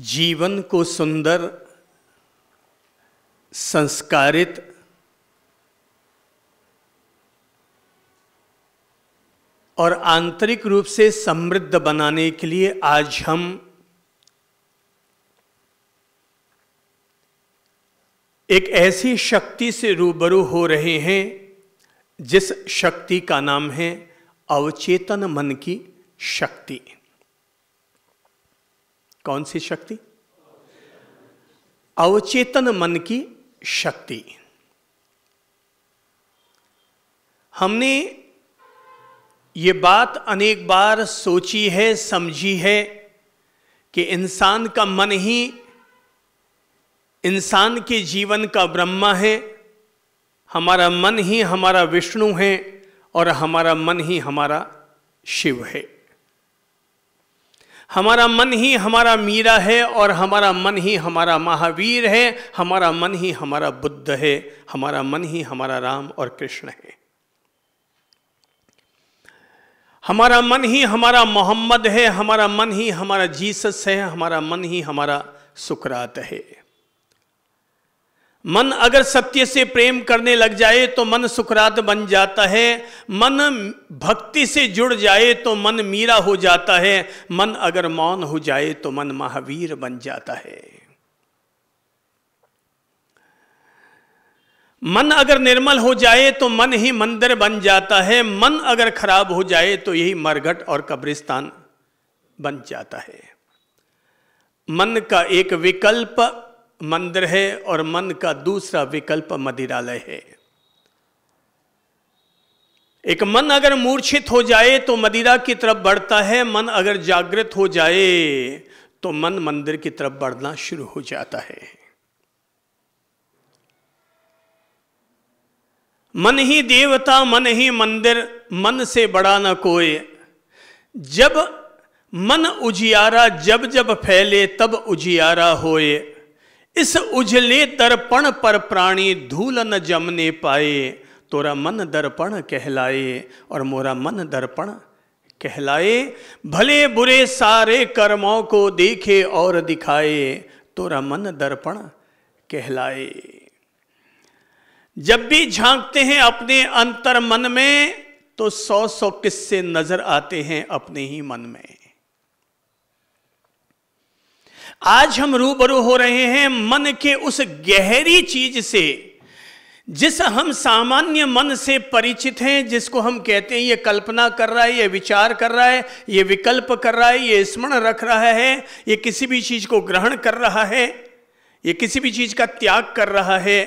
जीवन को सुंदर संस्कारित और आंतरिक रूप से समृद्ध बनाने के लिए आज हम एक ऐसी शक्ति से रूबरू हो रहे हैं जिस शक्ति का नाम है अवचेतन मन की शक्ति कौन सी शक्ति अवचेतन मन की शक्ति हमने ये बात अनेक बार सोची है समझी है कि इंसान का मन ही इंसान के जीवन का ब्रह्मा है हमारा मन ही हमारा विष्णु है और हमारा मन ही हमारा शिव है हमारा मन ही हमारा मीरा है और हमारा मन ही हमारा महावीर है हमारा मन ही हमारा बुद्ध है हमारा मन ही हमारा राम और कृष्ण है हमारा मन ही हमारा मोहम्मद है हमारा मन ही हमारा जीसस है हमारा मन ही हमारा सुकरात है मन अगर सत्य से प्रेम करने लग जाए तो मन सुकरात बन जाता है मन भक्ति से जुड़ जाए तो मन मीरा हो जाता है मन अगर मौन हो जाए तो मन महावीर बन जाता है मन अगर निर्मल हो जाए तो मन ही मंदिर बन जाता है मन अगर खराब हो जाए तो यही मरघट और कब्रिस्तान बन जाता है मन का एक विकल्प मंदिर है और मन का दूसरा विकल्प मदिरालय है एक मन अगर मूर्छित हो जाए तो मदिरा की तरफ बढ़ता है मन अगर जागृत हो जाए तो मन मंदिर की तरफ बढ़ना शुरू हो जाता है मन ही देवता मन ही मंदिर मन से बड़ा न कोई जब मन उजियारा जब जब फैले तब उजियारा होए इस उजले दर्पण पर प्राणी धूल न जमने पाए तोरा मन दर्पण कहलाए और मोरा मन दर्पण कहलाए भले बुरे सारे कर्मों को देखे और दिखाए तोरा मन दर्पण कहलाए जब भी झांकते हैं अपने अंतर मन में तो सौ सौ किस्से नजर आते हैं अपने ही मन में आज हम रूबरू हो रहे हैं मन के उस गहरी चीज से जिस हम सामान्य मन से परिचित हैं जिसको हम कहते हैं ये कल्पना कर रहा है ये विचार कर रहा है ये विकल्प कर रहा है ये स्मरण रख रहा है ये किसी भी चीज़ को ग्रहण कर रहा है ये किसी भी चीज़ का त्याग कर रहा है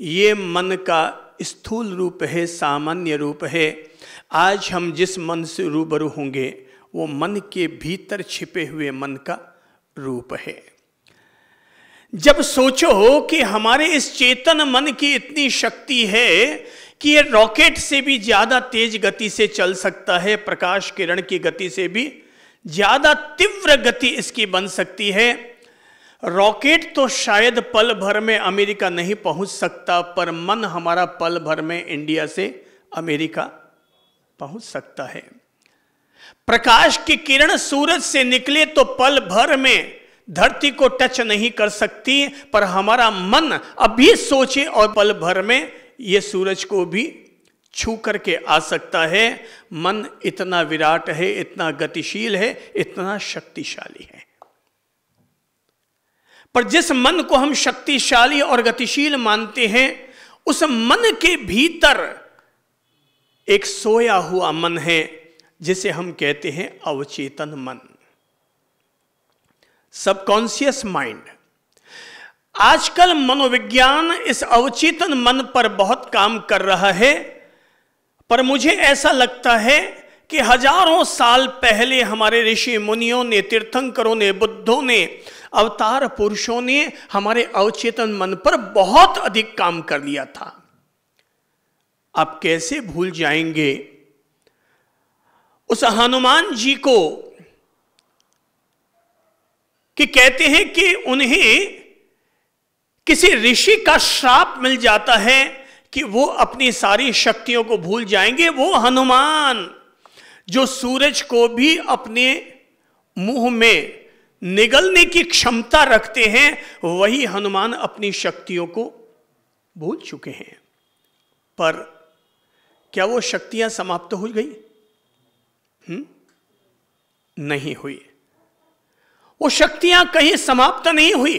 ये मन का स्थूल रूप है सामान्य रूप है आज हम जिस मन से रूबरू होंगे वो मन के भीतर छिपे हुए मन का रूप है जब सोचो कि हमारे इस चेतन मन की इतनी शक्ति है कि यह रॉकेट से भी ज्यादा तेज गति से चल सकता है प्रकाश किरण की गति से भी ज्यादा तीव्र गति इसकी बन सकती है रॉकेट तो शायद पल भर में अमेरिका नहीं पहुंच सकता पर मन हमारा पल भर में इंडिया से अमेरिका पहुंच सकता है प्रकाश की किरण सूरज से निकले तो पल भर में धरती को टच नहीं कर सकती पर हमारा मन अभी सोचे और पल भर में ये सूरज को भी छू करके आ सकता है मन इतना विराट है इतना गतिशील है इतना शक्तिशाली है पर जिस मन को हम शक्तिशाली और गतिशील मानते हैं उस मन के भीतर एक सोया हुआ मन है जिसे हम कहते हैं अवचेतन मन सबकॉन्सियस माइंड आजकल मनोविज्ञान इस अवचेतन मन पर बहुत काम कर रहा है पर मुझे ऐसा लगता है कि हजारों साल पहले हमारे ऋषि मुनियों ने तीर्थंकरों ने बुद्धों ने अवतार पुरुषों ने हमारे अवचेतन मन पर बहुत अधिक काम कर लिया था आप कैसे भूल जाएंगे उस हनुमान जी को कि कहते हैं कि उन्हें किसी ऋषि का श्राप मिल जाता है कि वो अपनी सारी शक्तियों को भूल जाएंगे वो हनुमान जो सूरज को भी अपने मुंह में निगलने की क्षमता रखते हैं वही हनुमान अपनी शक्तियों को भूल चुके हैं पर क्या वो शक्तियां समाप्त हो गई हुँ? हम्म? नहीं हुई वो शक्तियां कहीं समाप्त नहीं हुई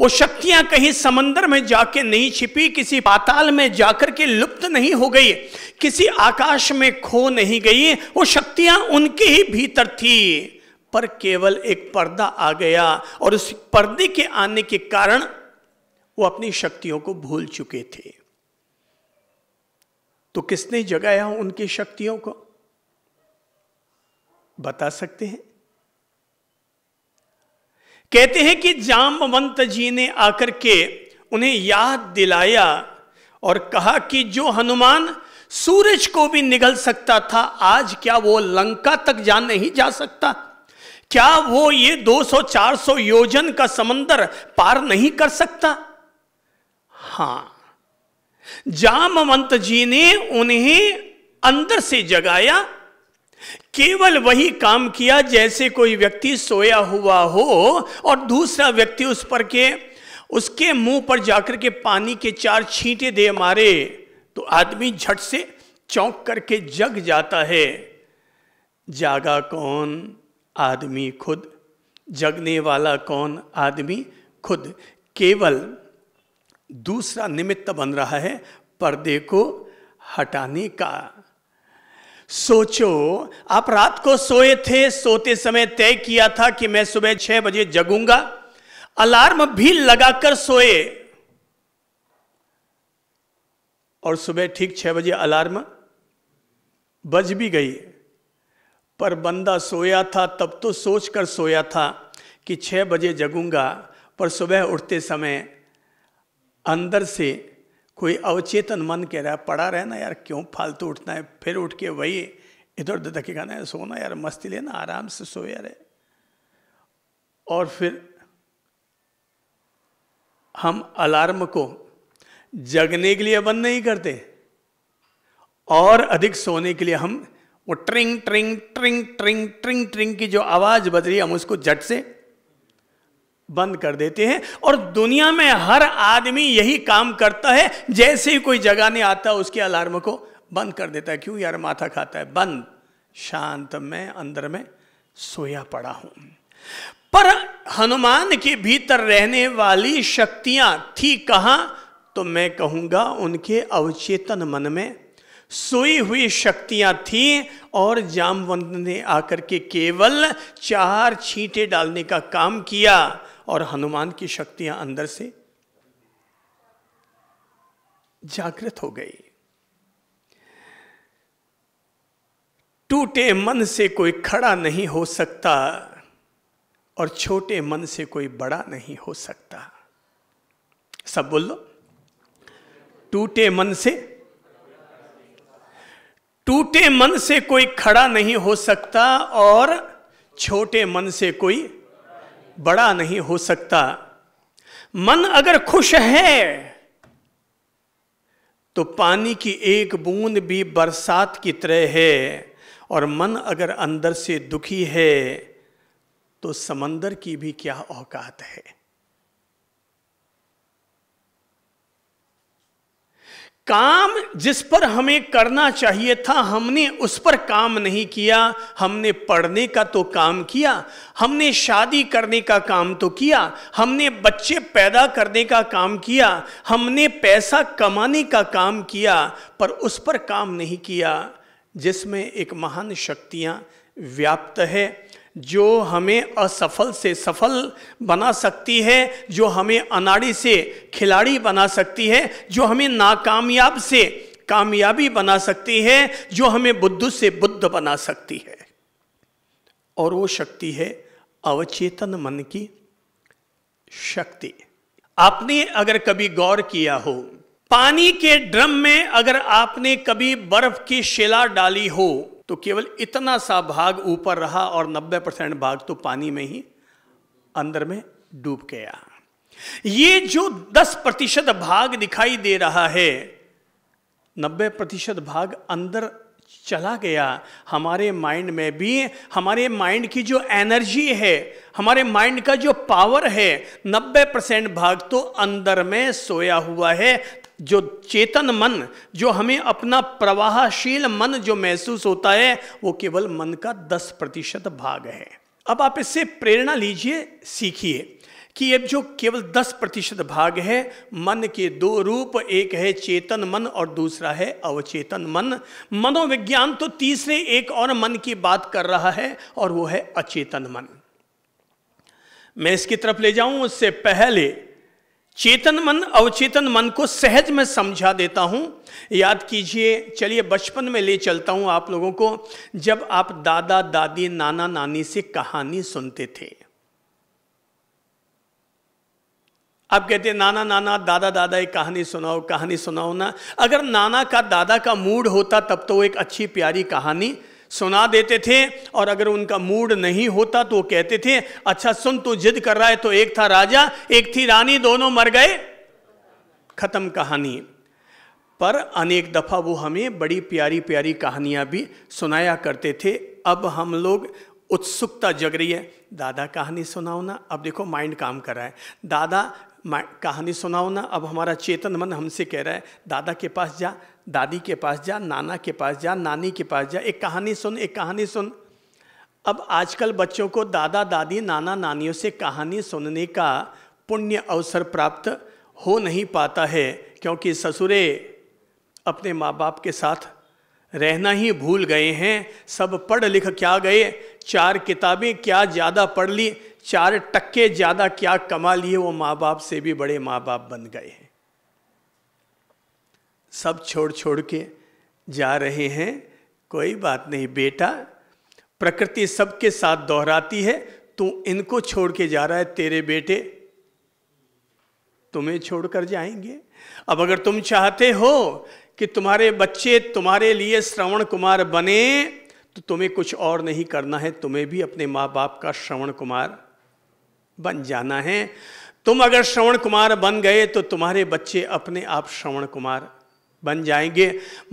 वो शक्तियां कहीं समंदर में जाके नहीं छिपी किसी पाताल में जाकर के लुप्त नहीं हो गई किसी आकाश में खो नहीं गई वो शक्तियां उनके ही भीतर थी पर केवल एक पर्दा आ गया और उस पर्दे के आने के कारण वो अपनी शक्तियों को भूल चुके थे तो किसने जगाया उनकी शक्तियों को बता सकते हैं कहते हैं कि जामवंत जी ने आकर के उन्हें याद दिलाया और कहा कि जो हनुमान सूरज को भी निगल सकता था आज क्या वो लंका तक जा नहीं जा सकता क्या वो ये 200-400 योजन का समंदर पार नहीं कर सकता हां जामवंत जी ने उन्हें अंदर से जगाया केवल वही काम किया जैसे कोई व्यक्ति सोया हुआ हो और दूसरा व्यक्ति उस पर के उसके मुंह पर जाकर के पानी के चार छींटे दे मारे तो आदमी झट से चौंक करके जग जाता है जागा कौन आदमी खुद जगने वाला कौन आदमी खुद केवल दूसरा निमित्त बन रहा है पर्दे को हटाने का सोचो आप रात को सोए थे सोते समय तय किया था कि मैं सुबह छह बजे जगूंगा अलार्म भी लगाकर सोए और सुबह ठीक छह बजे अलार्म बज भी गई पर बंदा सोया था तब तो सोचकर सोया था कि छह बजे जगूंगा पर सुबह उठते समय अंदर से कोई अवचेतन मन कह रहा है पड़ा रहना यार क्यों फालतू उठना है फिर उठ के वही इधर उधर धके खाना है सोना यार मस्ती लेना आराम से सो यार है और फिर हम अलार्म को जगने के लिए बंद नहीं करते और अधिक सोने के लिए हम वो ट्रिंग ट्रिंग ट्रिंग ट्रिंग ट्रिंग ट्रिंग की जो आवाज़ बज रही है हम उसको झट से बंद कर देते हैं और दुनिया में हर आदमी यही काम करता है जैसे ही कोई जगाने आता है उसके अलार्म को बंद कर देता है क्यों यार माथा खाता है बंद शांत में अंदर में सोया पड़ा हूं पर हनुमान के भीतर रहने वाली शक्तियां थी कहां तो मैं कहूंगा उनके अवचेतन मन में सोई हुई शक्तियां थी और जामवंत ने आकर के केवल चार छींटे डालने का काम किया और हनुमान की शक्तियां अंदर से जागृत हो गई टूटे मन से कोई खड़ा नहीं हो सकता और छोटे मन से कोई बड़ा नहीं हो सकता सब बोल लो टूटे मन से टूटे मन से कोई खड़ा नहीं हो सकता और छोटे मन से कोई बड़ा नहीं हो सकता मन अगर खुश है तो पानी की एक बूंद भी बरसात की तरह है और मन अगर अंदर से दुखी है तो समंदर की भी क्या औकात है काम जिस पर हमें करना चाहिए था हमने उस पर काम नहीं किया हमने पढ़ने का तो काम किया हमने शादी करने का काम तो किया हमने बच्चे पैदा करने का काम किया हमने पैसा कमाने का काम किया पर उस पर काम नहीं किया जिसमें एक महान शक्तियाँ व्याप्त है जो हमें असफल से सफल बना सकती है जो हमें अनाड़ी से खिलाड़ी बना सकती है जो हमें नाकामयाब से कामयाबी बना सकती है जो हमें बुद्ध से बुद्ध बना सकती है और वो शक्ति है अवचेतन मन की शक्ति आपने अगर कभी गौर किया हो पानी के ड्रम में अगर आपने कभी बर्फ की शिला डाली हो तो केवल इतना सा भाग ऊपर रहा और 90 परसेंट भाग तो पानी में ही अंदर में डूब गया ये जो 10 प्रतिशत भाग दिखाई दे रहा है 90 प्रतिशत भाग अंदर चला गया हमारे माइंड में भी हमारे माइंड की जो एनर्जी है हमारे माइंड का जो पावर है 90 परसेंट भाग तो अंदर में सोया हुआ है जो चेतन मन जो हमें अपना प्रवाहशील मन जो महसूस होता है वो केवल मन का दस प्रतिशत भाग है अब आप इससे प्रेरणा लीजिए सीखिए कि ये जो केवल दस प्रतिशत भाग है मन के दो रूप एक है चेतन मन और दूसरा है अवचेतन मन मनोविज्ञान तो तीसरे एक और मन की बात कर रहा है और वो है अचेतन मन मैं इसकी तरफ ले जाऊं उससे पहले चेतन मन अवचेतन मन को सहज में समझा देता हूँ याद कीजिए चलिए बचपन में ले चलता हूँ आप लोगों को जब आप दादा दादी नाना नानी से कहानी सुनते थे आप कहते नाना नाना दादा दादा एक कहानी सुनाओ कहानी सुनाओ ना अगर नाना का दादा का मूड होता तब तो वो एक अच्छी प्यारी कहानी सुना देते थे और अगर उनका मूड नहीं होता तो वो कहते थे अच्छा सुन तू जिद कर रहा है तो एक था राजा एक थी रानी दोनों मर गए खत्म कहानी पर अनेक दफ़ा वो हमें बड़ी प्यारी प्यारी कहानियां भी सुनाया करते थे अब हम लोग उत्सुकता जग रही है दादा कहानी सुनाओ ना अब देखो माइंड काम कर रहा है दादा मैं कहानी सुनाओ ना अब हमारा चेतन मन हमसे कह रहा है दादा के पास जा दादी के पास जा नाना के पास जा नानी के पास जा एक कहानी सुन एक कहानी सुन अब आजकल बच्चों को दादा दादी नाना नानियों से कहानी सुनने का पुण्य अवसर प्राप्त हो नहीं पाता है क्योंकि ससुरे अपने माँ बाप के साथ रहना ही भूल गए हैं सब पढ़ लिख क्या गए चार किताबें क्या ज़्यादा पढ़ ली चार टक्के ज़्यादा क्या कमा लिए वो माँ बाप से भी बड़े माँ बाप बन गए हैं सब छोड़ छोड़ के जा रहे हैं कोई बात नहीं बेटा प्रकृति सबके साथ दोहराती है तू इनको छोड़ के जा रहा है तेरे बेटे तुम्हें छोड़कर जाएंगे अब अगर तुम चाहते हो कि तुम्हारे बच्चे तुम्हारे लिए श्रवण कुमार बने तो तुम्हें कुछ और नहीं करना है तुम्हें भी अपने माँ बाप का श्रवण कुमार बन जाना है तुम अगर श्रवण कुमार बन गए तो तुम्हारे बच्चे अपने आप श्रवण कुमार बन जाएंगे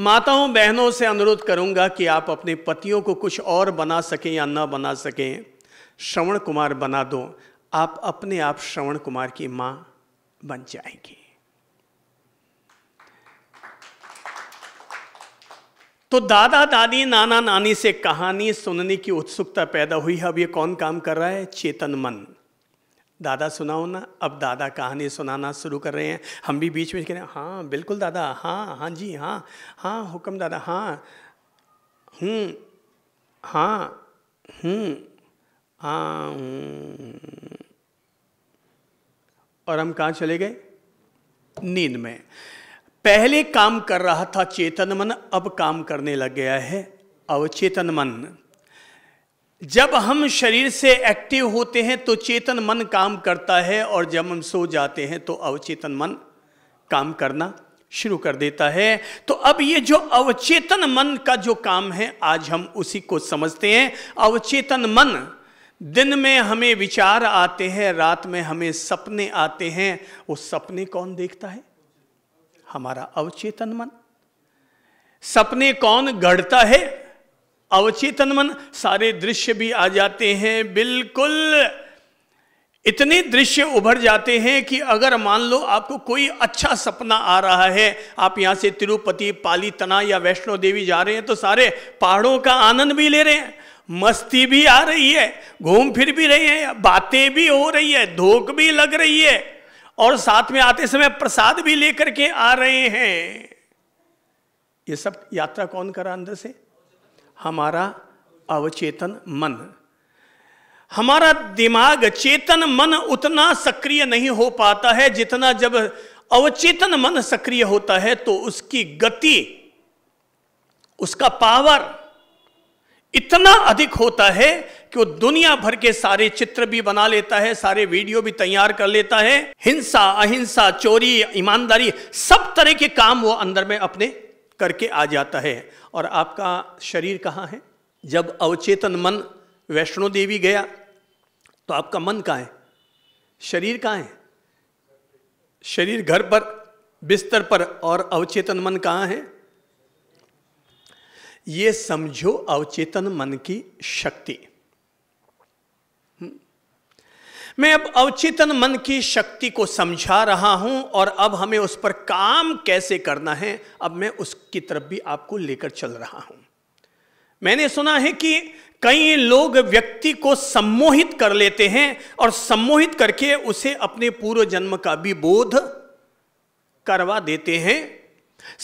माताओं बहनों से अनुरोध करूंगा कि आप अपने पतियों को कुछ और बना सकें या न बना सकें श्रवण कुमार बना दो आप अपने आप श्रवण कुमार की मां बन जाएंगे तो दादा दादी नाना नानी से कहानी सुनने की उत्सुकता पैदा हुई है अब ये कौन काम कर रहा है चेतन मन दादा सुनाओ ना अब दादा कहानी सुनाना शुरू कर रहे हैं हम भी बीच में कह रहे हैं हाँ बिल्कुल दादा हाँ हाँ जी हाँ हाँ हुक्म दादा हाँ हूँ हाँ हूँ हाँ और हम कहाँ चले गए नींद में पहले काम कर रहा था चेतन मन अब काम करने लग गया है अवचेतन मन जब हम शरीर से एक्टिव होते हैं तो चेतन मन काम करता है और जब हम सो जाते हैं तो अवचेतन मन काम करना शुरू कर देता है तो अब ये जो अवचेतन मन का जो काम है आज हम उसी को समझते हैं अवचेतन मन दिन में हमें विचार आते हैं रात में हमें सपने आते हैं वो सपने कौन देखता है हमारा अवचेतन मन सपने कौन गढ़ता है अवचेतन मन सारे दृश्य भी आ जाते हैं बिल्कुल इतने दृश्य उभर जाते हैं कि अगर मान लो आपको कोई अच्छा सपना आ रहा है आप यहाँ से तिरुपति पाली तना या वैष्णो देवी जा रहे हैं तो सारे पहाड़ों का आनंद भी ले रहे हैं मस्ती भी आ रही है घूम फिर भी रहे हैं बातें भी हो रही है धोख भी लग रही है और साथ में आते समय प्रसाद भी लेकर के आ रहे हैं ये सब यात्रा कौन करा अंदर से हमारा अवचेतन मन हमारा दिमाग चेतन मन उतना सक्रिय नहीं हो पाता है जितना जब अवचेतन मन सक्रिय होता है तो उसकी गति उसका पावर इतना अधिक होता है कि वो दुनिया भर के सारे चित्र भी बना लेता है सारे वीडियो भी तैयार कर लेता है हिंसा अहिंसा चोरी ईमानदारी सब तरह के काम वो अंदर में अपने करके आ जाता है और आपका शरीर कहाँ है जब अवचेतन मन वैष्णो देवी गया तो आपका मन कहाँ है शरीर कहाँ है शरीर घर पर बिस्तर पर और अवचेतन मन कहाँ है ये समझो अवचेतन मन की शक्ति मैं अब अवचेतन मन की शक्ति को समझा रहा हूं और अब हमें उस पर काम कैसे करना है अब मैं उसकी तरफ भी आपको लेकर चल रहा हूं मैंने सुना है कि कई लोग व्यक्ति को सम्मोहित कर लेते हैं और सम्मोहित करके उसे अपने पूर्व जन्म का भी बोध करवा देते हैं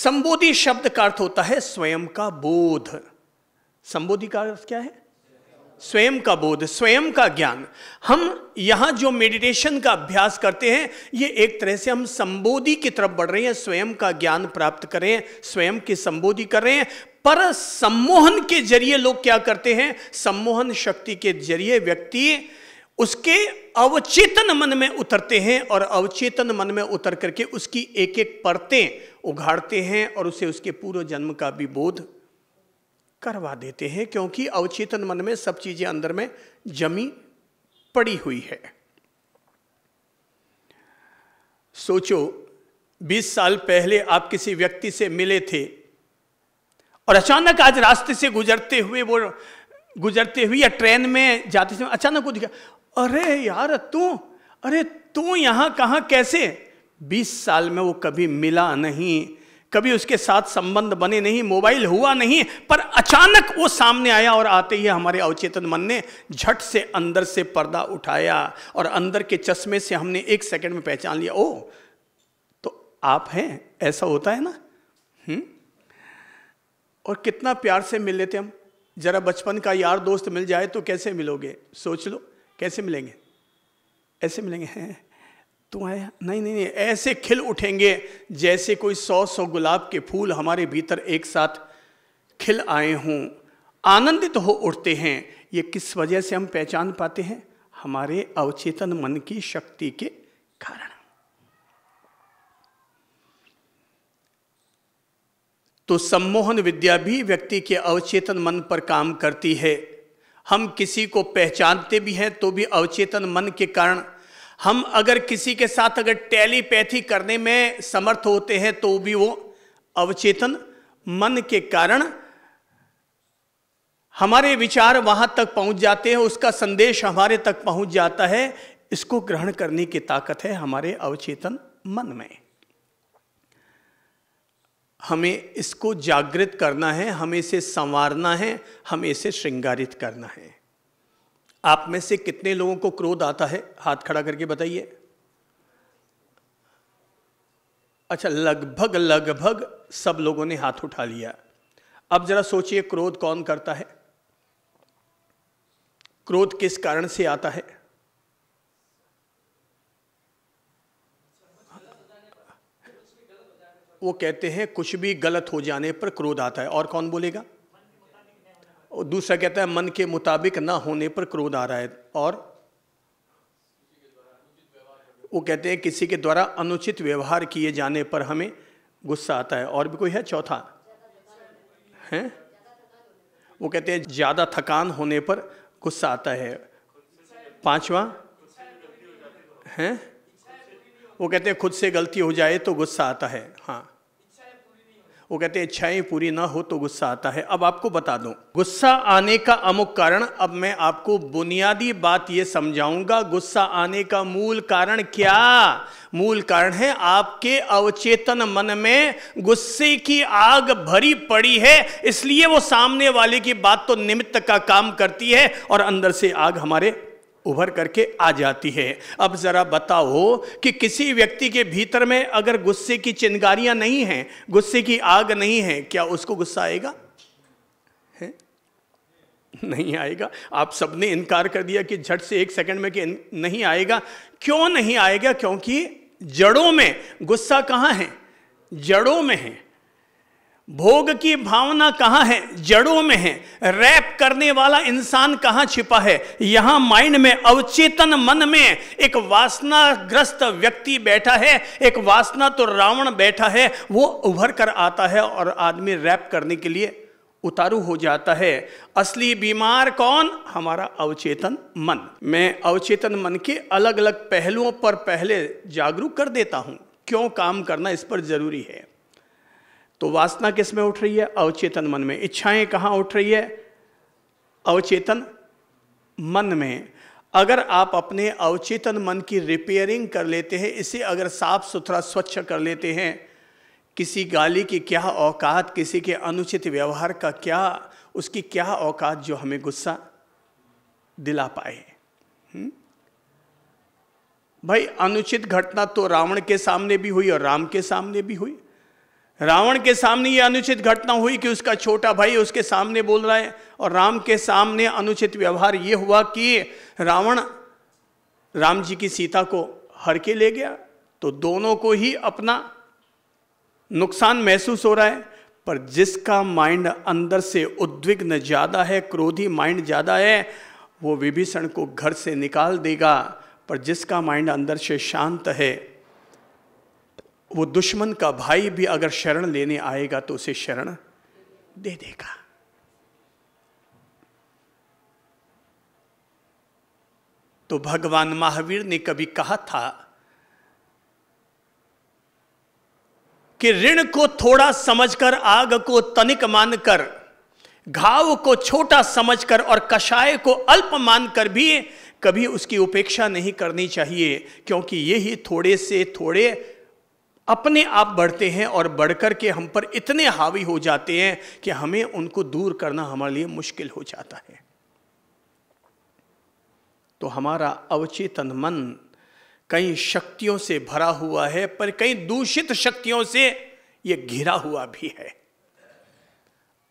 संबोधि शब्द का अर्थ होता है स्वयं का बोध संबोधि का अर्थ क्या है स्वयं का बोध स्वयं का ज्ञान हम यहाँ जो मेडिटेशन का अभ्यास करते हैं ये एक तरह से हम संबोधि की तरफ बढ़ रहे हैं स्वयं का ज्ञान प्राप्त कर रहे हैं स्वयं की संबोधि कर रहे हैं पर सम्मोहन के जरिए लोग क्या करते हैं सम्मोहन शक्ति के जरिए व्यक्ति उसके अवचेतन मन में उतरते हैं और अवचेतन मन में उतर करके उसकी एक एक परतें उघाड़ते हैं और उसे उसके पूर्व जन्म का भी बोध करवा देते हैं क्योंकि अवचेतन मन में सब चीजें अंदर में जमी पड़ी हुई है सोचो 20 साल पहले आप किसी व्यक्ति से मिले थे और अचानक आज रास्ते से गुजरते हुए वो गुजरते हुए या ट्रेन में जाते समय अचानक वो दिखा अरे यार तू अरे तू यहां कहा कैसे 20 साल में वो कभी मिला नहीं कभी उसके साथ संबंध बने नहीं मोबाइल हुआ नहीं पर अचानक वो सामने आया और आते ही हमारे अवचेतन मन ने झट से अंदर से पर्दा उठाया और अंदर के चश्मे से हमने एक सेकंड में पहचान लिया ओ तो आप हैं ऐसा होता है ना हुँ? हम्म, और कितना प्यार से मिल लेते हम जरा बचपन का यार दोस्त मिल जाए तो कैसे मिलोगे सोच लो कैसे मिलेंगे ऐसे मिलेंगे हैं तो आया नहीं नहीं नहीं ऐसे खिल उठेंगे जैसे कोई सौ सौ गुलाब के फूल हमारे भीतर एक साथ खिल आए हों आनंदित हो उठते हैं ये किस वजह से हम पहचान पाते हैं हमारे अवचेतन मन की शक्ति के कारण तो सम्मोहन विद्या भी व्यक्ति के अवचेतन मन पर काम करती है हम किसी को पहचानते भी हैं तो भी अवचेतन मन के कारण हम अगर किसी के साथ अगर टेलीपैथी करने में समर्थ होते हैं तो भी वो अवचेतन मन के कारण हमारे विचार वहां तक पहुंच जाते हैं उसका संदेश हमारे तक पहुंच जाता है इसको ग्रहण करने की ताकत है हमारे अवचेतन मन में हमें इसको जागृत करना है हमें इसे संवारना है हमें इसे श्रृंगारित करना है आप में से कितने लोगों को क्रोध आता है हाथ खड़ा करके बताइए अच्छा लगभग लगभग सब लोगों ने हाथ उठा लिया अब जरा सोचिए क्रोध कौन करता है क्रोध किस कारण से आता है वो कहते हैं कुछ भी गलत हो जाने पर क्रोध आता है और कौन बोलेगा और दूसरा कहता है मन के मुताबिक ना होने पर क्रोध आ रहा है और वो कहते हैं किसी के द्वारा अनुचित व्यवहार किए जाने पर हमें गुस्सा आता है और भी कोई है चौथा हैं वो कहते हैं ज़्यादा थकान होने पर गुस्सा आता है पांचवा हैं वो कहते हैं खुद से गलती हो जाए तो गुस्सा आता है हाँ वो कहते हैं इच्छाएं पूरी ना हो तो गुस्सा आता है अब आपको बता दूं गुस्सा आने का अमुक कारण अब मैं आपको बुनियादी बात ये समझाऊंगा गुस्सा आने का मूल कारण क्या मूल कारण है आपके अवचेतन मन में गुस्से की आग भरी पड़ी है इसलिए वो सामने वाले की बात तो निमित्त का काम करती है और अंदर से आग हमारे उभर करके आ जाती है अब ज़रा बताओ कि किसी व्यक्ति के भीतर में अगर गुस्से की चिंगारियां नहीं हैं गुस्से की आग नहीं है क्या उसको गुस्सा आएगा है? नहीं आएगा आप सबने इनकार कर दिया कि झट से एक सेकंड में कि नहीं आएगा क्यों नहीं आएगा क्योंकि जड़ों में गुस्सा कहाँ है जड़ों में है भोग की भावना कहाँ है जड़ों में है रैप करने वाला इंसान कहाँ छिपा है यहाँ माइंड में अवचेतन मन में एक वासना ग्रस्त व्यक्ति बैठा है एक वासना तो रावण बैठा है वो उभर कर आता है और आदमी रैप करने के लिए उतारू हो जाता है असली बीमार कौन हमारा अवचेतन मन मैं अवचेतन मन के अलग अलग पहलुओं पर पहले जागरूक कर देता हूँ क्यों काम करना इस पर जरूरी है तो वासना किस में उठ रही है अवचेतन मन में इच्छाएं कहाँ उठ रही है अवचेतन मन में अगर आप अपने अवचेतन मन की रिपेयरिंग कर लेते हैं इसे अगर साफ सुथरा स्वच्छ कर लेते हैं किसी गाली की क्या औकात किसी के अनुचित व्यवहार का क्या उसकी क्या औकात जो हमें गुस्सा दिला पाए हुँ? हम्म? भाई अनुचित घटना तो रावण के सामने भी हुई और राम के सामने भी हुई रावण के सामने ये अनुचित घटना हुई कि उसका छोटा भाई उसके सामने बोल रहा है और राम के सामने अनुचित व्यवहार ये हुआ कि रावण राम जी की सीता को हर के ले गया तो दोनों को ही अपना नुकसान महसूस हो रहा है पर जिसका माइंड अंदर से उद्विग्न ज़्यादा है क्रोधी माइंड ज़्यादा है वो विभीषण को घर से निकाल देगा पर जिसका माइंड अंदर से शांत है वो दुश्मन का भाई भी अगर शरण लेने आएगा तो उसे शरण दे देगा तो भगवान महावीर ने कभी कहा था कि ऋण को थोड़ा समझकर आग को तनिक मानकर घाव को छोटा समझकर और कषाय को अल्प मानकर भी कभी उसकी उपेक्षा नहीं करनी चाहिए क्योंकि यही थोड़े से थोड़े अपने आप बढ़ते हैं और बढ़कर के हम पर इतने हावी हो जाते हैं कि हमें उनको दूर करना हमारे लिए मुश्किल हो जाता है तो हमारा अवचेतन मन कई शक्तियों से भरा हुआ है पर कई दूषित शक्तियों से यह घिरा हुआ भी है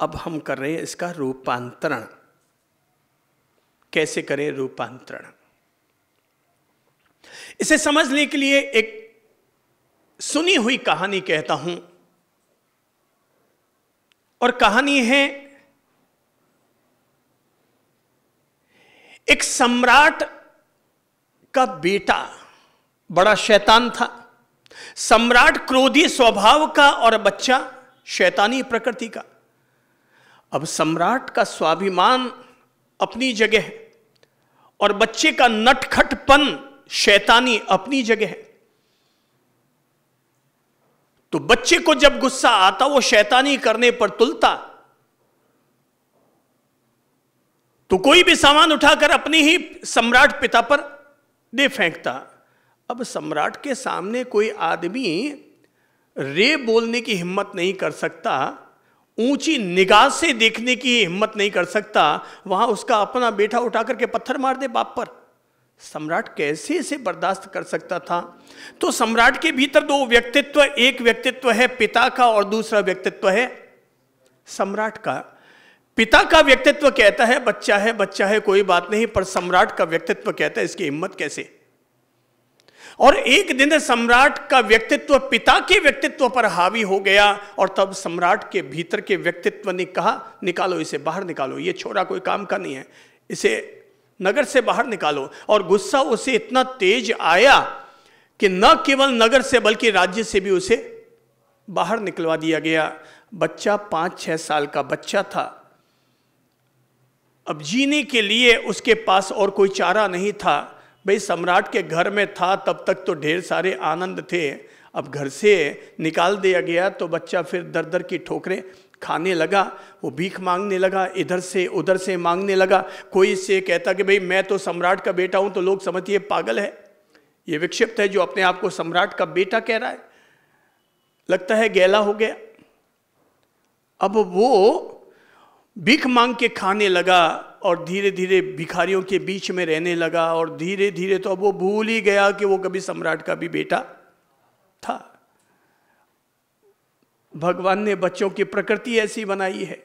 अब हम कर रहे हैं इसका रूपांतरण कैसे करें रूपांतरण इसे समझने के लिए एक सुनी हुई कहानी कहता हूं और कहानी है एक सम्राट का बेटा बड़ा शैतान था सम्राट क्रोधी स्वभाव का और बच्चा शैतानी प्रकृति का अब सम्राट का स्वाभिमान अपनी जगह है और बच्चे का नटखटपन शैतानी अपनी जगह है तो बच्चे को जब गुस्सा आता वो शैतानी करने पर तुलता तो कोई भी सामान उठाकर अपने ही सम्राट पिता पर दे फेंकता अब सम्राट के सामने कोई आदमी रे बोलने की हिम्मत नहीं कर सकता ऊंची निगाह से देखने की हिम्मत नहीं कर सकता वहां उसका अपना बेटा उठा करके पत्थर मार दे बाप पर सम्राट कैसे इसे बर्दाश्त कर सकता था तो सम्राट के भीतर दो व्यक्तित्व एक व्यक्तित्व है पिता का और दूसरा व्यक्तित्व है सम्राट का पिता का व्यक्तित्व कहता है बच्चा है बच्चा है कोई बात नहीं पर सम्राट का व्यक्तित्व कहता है इसकी हिम्मत कैसे और एक दिन सम्राट का व्यक्तित्व पिता के व्यक्तित्व पर हावी हो गया और तब सम्राट के भीतर के व्यक्तित्व ने कहा निकालो इसे बाहर निकालो ये छोरा कोई काम का नहीं है इसे नगर से बाहर निकालो और गुस्सा उसे इतना तेज आया कि न केवल नगर से बल्कि राज्य से भी उसे बाहर निकलवा दिया गया बच्चा पांच छह साल का बच्चा था अब जीने के लिए उसके पास और कोई चारा नहीं था भाई सम्राट के घर में था तब तक तो ढेर सारे आनंद थे अब घर से निकाल दिया गया तो बच्चा फिर दर दर की ठोकरें खाने लगा वो भीख मांगने लगा इधर से उधर से मांगने लगा कोई इससे कहता कि भाई मैं तो सम्राट का बेटा हूं तो लोग समझिए पागल है ये विक्षिप्त है जो अपने आप को सम्राट का बेटा कह रहा है लगता है गैला हो गया अब वो भीख मांग के खाने लगा और धीरे धीरे भिखारियों के बीच में रहने लगा और धीरे धीरे तो अब वो भूल ही गया कि वो कभी सम्राट का भी बेटा था भगवान ने बच्चों की प्रकृति ऐसी बनाई है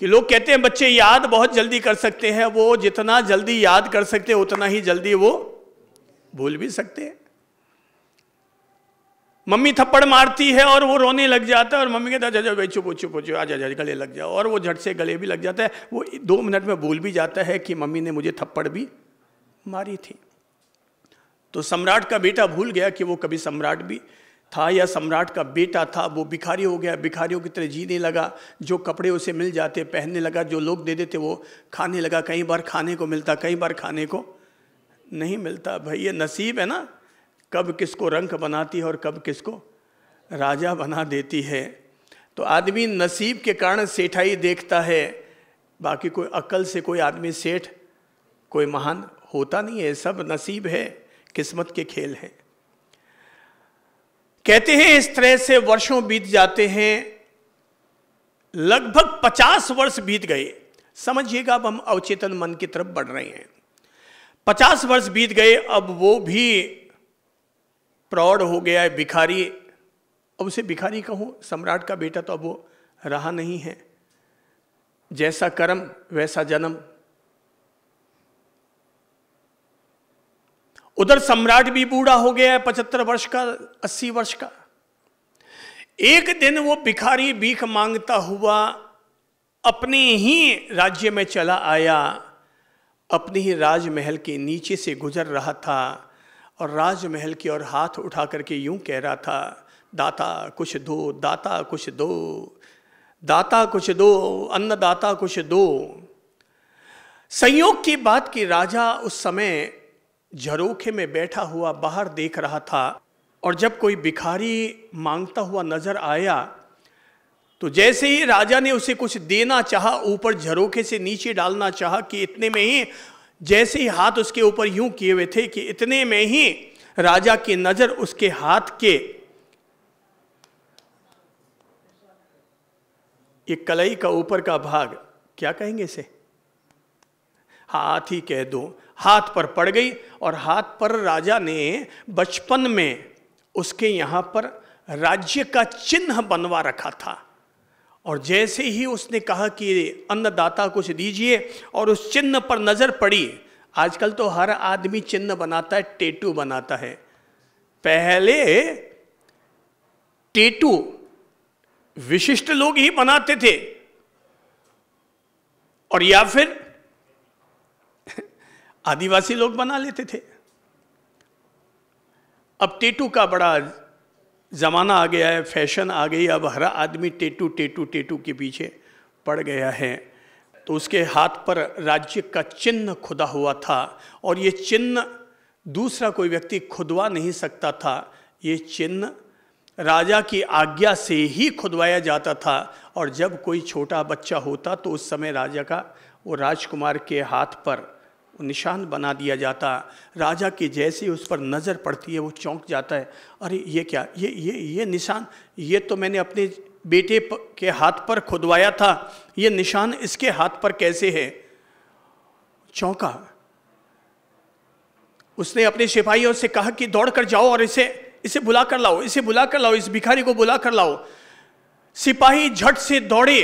कि लोग कहते हैं बच्चे याद बहुत जल्दी कर सकते हैं वो जितना जल्दी याद कर सकते हैं उतना ही जल्दी वो भूल भी सकते हैं मम्मी थप्पड़ मारती है और वो रोने लग जाता है और मम्मी कहता है भाई चुपो चुपो चुप आ जा जा गले लग जाओ और वो झट से गले भी लग जाता है वो दो मिनट में भूल भी जाता है कि मम्मी ने मुझे थप्पड़ भी मारी थी तो सम्राट का बेटा भूल गया कि वो कभी सम्राट भी था या सम्राट का बेटा था वो भिखारी हो गया भिखारियों की तरह जीने लगा जो कपड़े उसे मिल जाते पहनने लगा जो लोग दे देते वो खाने लगा कई बार खाने को मिलता कई बार खाने को नहीं मिलता भाई ये नसीब है ना कब किसको रंक बनाती है और कब किसको राजा बना देती है तो आदमी नसीब के कारण सेठाई देखता है बाकी कोई अक्ल से कोई आदमी सेठ कोई महान होता नहीं है सब नसीब है किस्मत के खेल हैं कहते हैं इस तरह से वर्षों बीत जाते हैं लगभग पचास वर्ष बीत गए समझिएगा अब हम अवचेतन मन की तरफ बढ़ रहे हैं पचास वर्ष बीत गए अब वो भी प्रौढ़ हो गया है भिखारी अब उसे भिखारी कहूं सम्राट का बेटा तो अब वो रहा नहीं है जैसा कर्म वैसा जन्म उधर सम्राट भी बूढ़ा हो गया है पचहत्तर वर्ष का अस्सी वर्ष का एक दिन वो भिखारी भीख मांगता हुआ अपने ही राज्य में चला आया अपने ही राजमहल के नीचे से गुजर रहा था और राजमहल की ओर हाथ उठा करके यूं कह रहा था दाता कुछ दो दाता कुछ दो दाता कुछ दो अन्नदाता कुछ दो संयोग की बात की राजा उस समय झरोखे में बैठा हुआ बाहर देख रहा था और जब कोई भिखारी मांगता हुआ नजर आया तो जैसे ही राजा ने उसे कुछ देना चाहा ऊपर झरोखे से नीचे डालना चाहा कि इतने में ही जैसे ही हाथ उसके ऊपर यूं किए हुए थे कि इतने में ही राजा की नजर उसके हाथ के ये कलई का ऊपर का भाग क्या कहेंगे इसे हाथ ही कह दो हाथ पर पड़ गई और हाथ पर राजा ने बचपन में उसके यहाँ पर राज्य का चिन्ह बनवा रखा था और जैसे ही उसने कहा कि अन्नदाता कुछ दीजिए और उस चिन्ह पर नज़र पड़ी आजकल तो हर आदमी चिन्ह बनाता है टेटू बनाता है पहले टेटू विशिष्ट लोग ही बनाते थे और या फिर आदिवासी लोग बना लेते थे अब टेटू का बड़ा ज़माना आ गया है फैशन आ गई अब हर आदमी टेटू टेटू टेटू के पीछे पड़ गया है तो उसके हाथ पर राज्य का चिन्ह खुदा हुआ था और ये चिन्ह दूसरा कोई व्यक्ति खुदवा नहीं सकता था ये चिन्ह राजा की आज्ञा से ही खुदवाया जाता था और जब कोई छोटा बच्चा होता तो उस समय राजा का वो राजकुमार के हाथ पर निशान बना दिया जाता राजा की जैसे उस पर नज़र पड़ती है वो चौंक जाता है अरे ये क्या ये ये ये निशान ये तो मैंने अपने बेटे के हाथ पर खुदवाया था ये निशान इसके हाथ पर कैसे है चौंका उसने अपने सिपाहियों से कहा कि दौड़ कर जाओ और इसे इसे बुला कर लाओ इसे बुला कर लाओ इस भिखारी को बुला कर लाओ सिपाही झट से दौड़े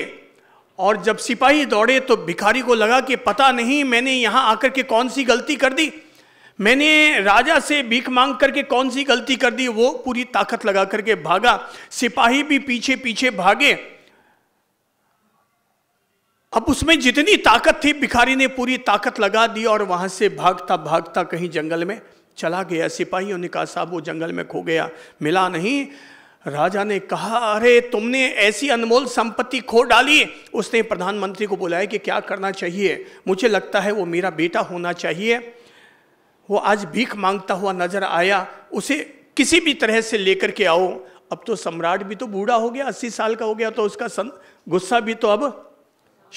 और जब सिपाही दौड़े तो भिखारी को लगा कि पता नहीं मैंने यहाँ आकर के कौन सी गलती कर दी मैंने राजा से भीख मांग करके कौन सी गलती कर दी वो पूरी ताकत लगा करके भागा सिपाही भी पीछे पीछे भागे अब उसमें जितनी ताकत थी भिखारी ने पूरी ताकत लगा दी और वहां से भागता भागता कहीं जंगल में चला गया सिपाहियों ने कहा साहब वो जंगल में खो गया मिला नहीं राजा ने कहा अरे तुमने ऐसी अनमोल संपत्ति खो डाली उसने प्रधानमंत्री को बुलाया कि क्या करना चाहिए मुझे लगता है वो मेरा बेटा होना चाहिए वो आज भीख मांगता हुआ नजर आया उसे किसी भी तरह से लेकर के आओ अब तो सम्राट भी तो बूढ़ा हो गया अस्सी साल का हो गया तो उसका गुस्सा भी तो अब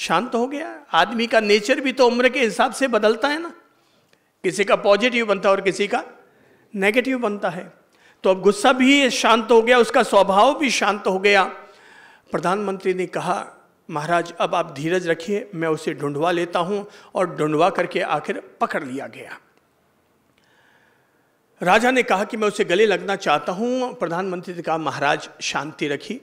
शांत हो गया आदमी का नेचर भी तो उम्र के हिसाब से बदलता है ना किसी का पॉजिटिव बनता है और किसी का नेगेटिव बनता है तो अब गुस्सा भी शांत हो गया उसका स्वभाव भी शांत हो गया प्रधानमंत्री ने कहा महाराज अब आप धीरज रखिए मैं उसे ढूंढवा लेता हूं और ढूंढवा करके आखिर पकड़ लिया गया राजा ने कहा कि मैं उसे गले लगना चाहता हूं प्रधानमंत्री ने कहा महाराज शांति रखी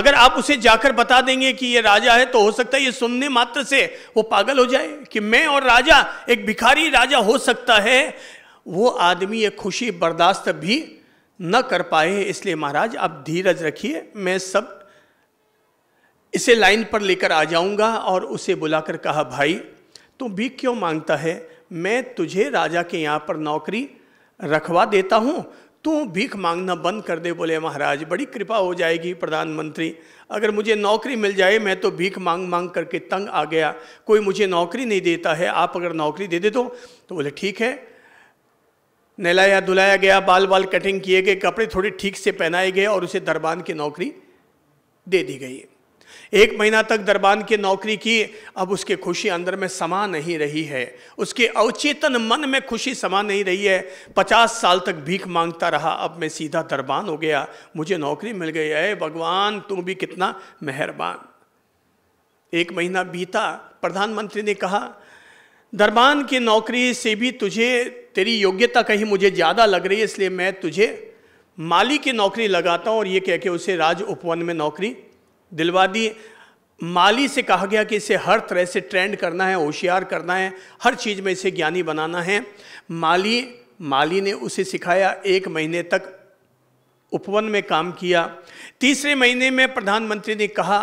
अगर आप उसे जाकर बता देंगे कि ये राजा है तो हो सकता है ये सुनने मात्र से वो पागल हो जाए कि मैं और राजा एक भिखारी राजा हो सकता है वो आदमी ये खुशी बर्दाश्त भी न कर पाए इसलिए महाराज आप धीरज रखिए मैं सब इसे लाइन पर लेकर आ जाऊंगा और उसे बुलाकर कहा भाई तू भी क्यों मांगता है मैं तुझे राजा के यहाँ पर नौकरी रखवा देता हूँ तू भीख मांगना बंद कर दे बोले महाराज बड़ी कृपा हो जाएगी प्रधानमंत्री अगर मुझे नौकरी मिल जाए मैं तो भीख मांग मांग करके तंग आ गया कोई मुझे नौकरी नहीं देता है आप अगर नौकरी दे दे दो तो? तो बोले ठीक है नहलाया धुलाया गया बाल बाल कटिंग किए गए कपड़े थोड़े ठीक से पहनाए गए और उसे दरबान की नौकरी दे दी गई एक महीना तक दरबान की नौकरी की अब उसके खुशी अंदर में समा नहीं रही है उसके अवचेतन मन में खुशी समा नहीं रही है पचास साल तक भीख मांगता रहा अब मैं सीधा दरबान हो गया मुझे नौकरी मिल गई है भगवान तू भी कितना मेहरबान एक महीना बीता प्रधानमंत्री ने कहा दरबान की नौकरी से भी तुझे तेरी योग्यता कहीं मुझे ज़्यादा लग रही है इसलिए मैं तुझे माली की नौकरी लगाता हूँ और ये कह के उसे राज उपवन में नौकरी दिलवा दी माली से कहा गया कि इसे हर तरह से ट्रेंड करना है होशियार करना है हर चीज़ में इसे ज्ञानी बनाना है माली माली ने उसे सिखाया एक महीने तक उपवन में काम किया तीसरे महीने में प्रधानमंत्री ने कहा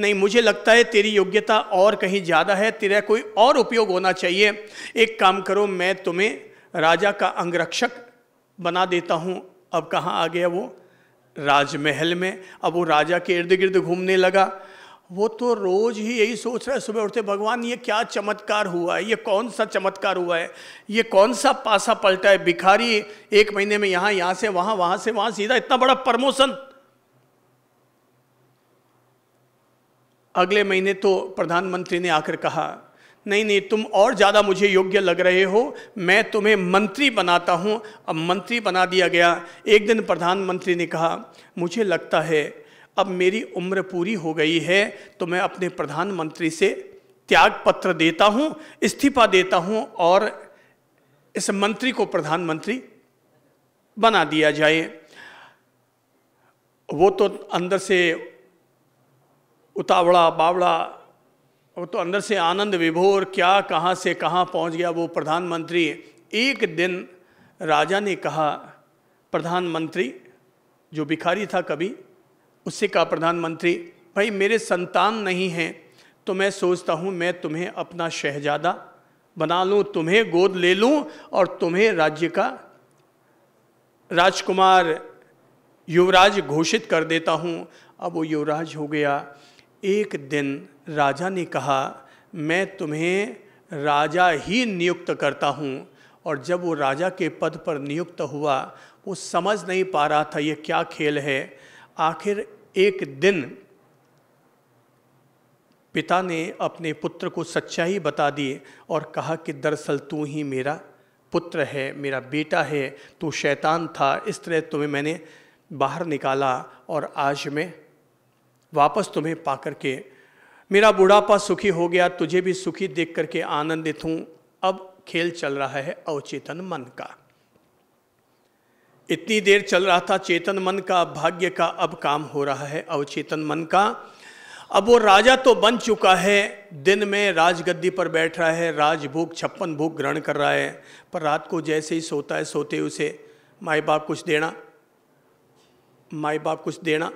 नहीं मुझे लगता है तेरी योग्यता और कहीं ज़्यादा है तेरा कोई और उपयोग होना चाहिए एक काम करो मैं तुम्हें राजा का अंगरक्षक बना देता हूँ अब कहाँ आ गया वो राजमहल में अब वो राजा के इर्द गिर्द घूमने लगा वो तो रोज़ ही यही सोच रहा है सुबह उठते भगवान ये क्या चमत्कार हुआ है ये कौन सा चमत्कार हुआ है ये कौन सा पासा पलटा है भिखारी एक महीने में यहाँ यहाँ से वहाँ वहाँ से वहाँ सीधा इतना बड़ा प्रमोशन अगले महीने तो प्रधानमंत्री ने आकर कहा नहीं नहीं तुम और ज़्यादा मुझे योग्य लग रहे हो मैं तुम्हें मंत्री बनाता हूँ अब मंत्री बना दिया गया एक दिन प्रधानमंत्री ने कहा मुझे लगता है अब मेरी उम्र पूरी हो गई है तो मैं अपने प्रधानमंत्री से त्याग पत्र देता हूँ इस्तीफा देता हूँ और इस मंत्री को प्रधानमंत्री बना दिया जाए वो तो अंदर से उतावड़ा बावड़ा वो तो अंदर से आनंद विभोर क्या कहाँ से कहाँ पहुँच गया वो प्रधानमंत्री एक दिन राजा ने कहा प्रधानमंत्री जो भिखारी था कभी उससे कहा प्रधानमंत्री भाई मेरे संतान नहीं हैं तो मैं सोचता हूँ मैं तुम्हें अपना शहजादा बना लूँ तुम्हें गोद ले लूँ और तुम्हें राज्य का राजकुमार युवराज घोषित कर देता हूँ अब वो युवराज हो गया एक दिन राजा ने कहा मैं तुम्हें राजा ही नियुक्त करता हूँ और जब वो राजा के पद पर नियुक्त हुआ वो समझ नहीं पा रहा था ये क्या खेल है आखिर एक दिन पिता ने अपने पुत्र को सच्चाई बता दी और कहा कि दरअसल तू ही मेरा पुत्र है मेरा बेटा है तू शैतान था इस तरह तुम्हें मैंने बाहर निकाला और आज मैं वापस तुम्हें पा करके के मेरा बुढ़ापा सुखी हो गया तुझे भी सुखी देख करके आनंदित हूँ अब खेल चल रहा है अवचेतन मन का इतनी देर चल रहा था चेतन मन का भाग्य का अब काम हो रहा है अवचेतन मन का अब वो राजा तो बन चुका है दिन में राजगद्दी पर बैठ रहा है राजभोग छप्पन भोग ग्रहण कर रहा है पर रात को जैसे ही सोता है सोते उसे माए बाप कुछ देना माए बाप कुछ देना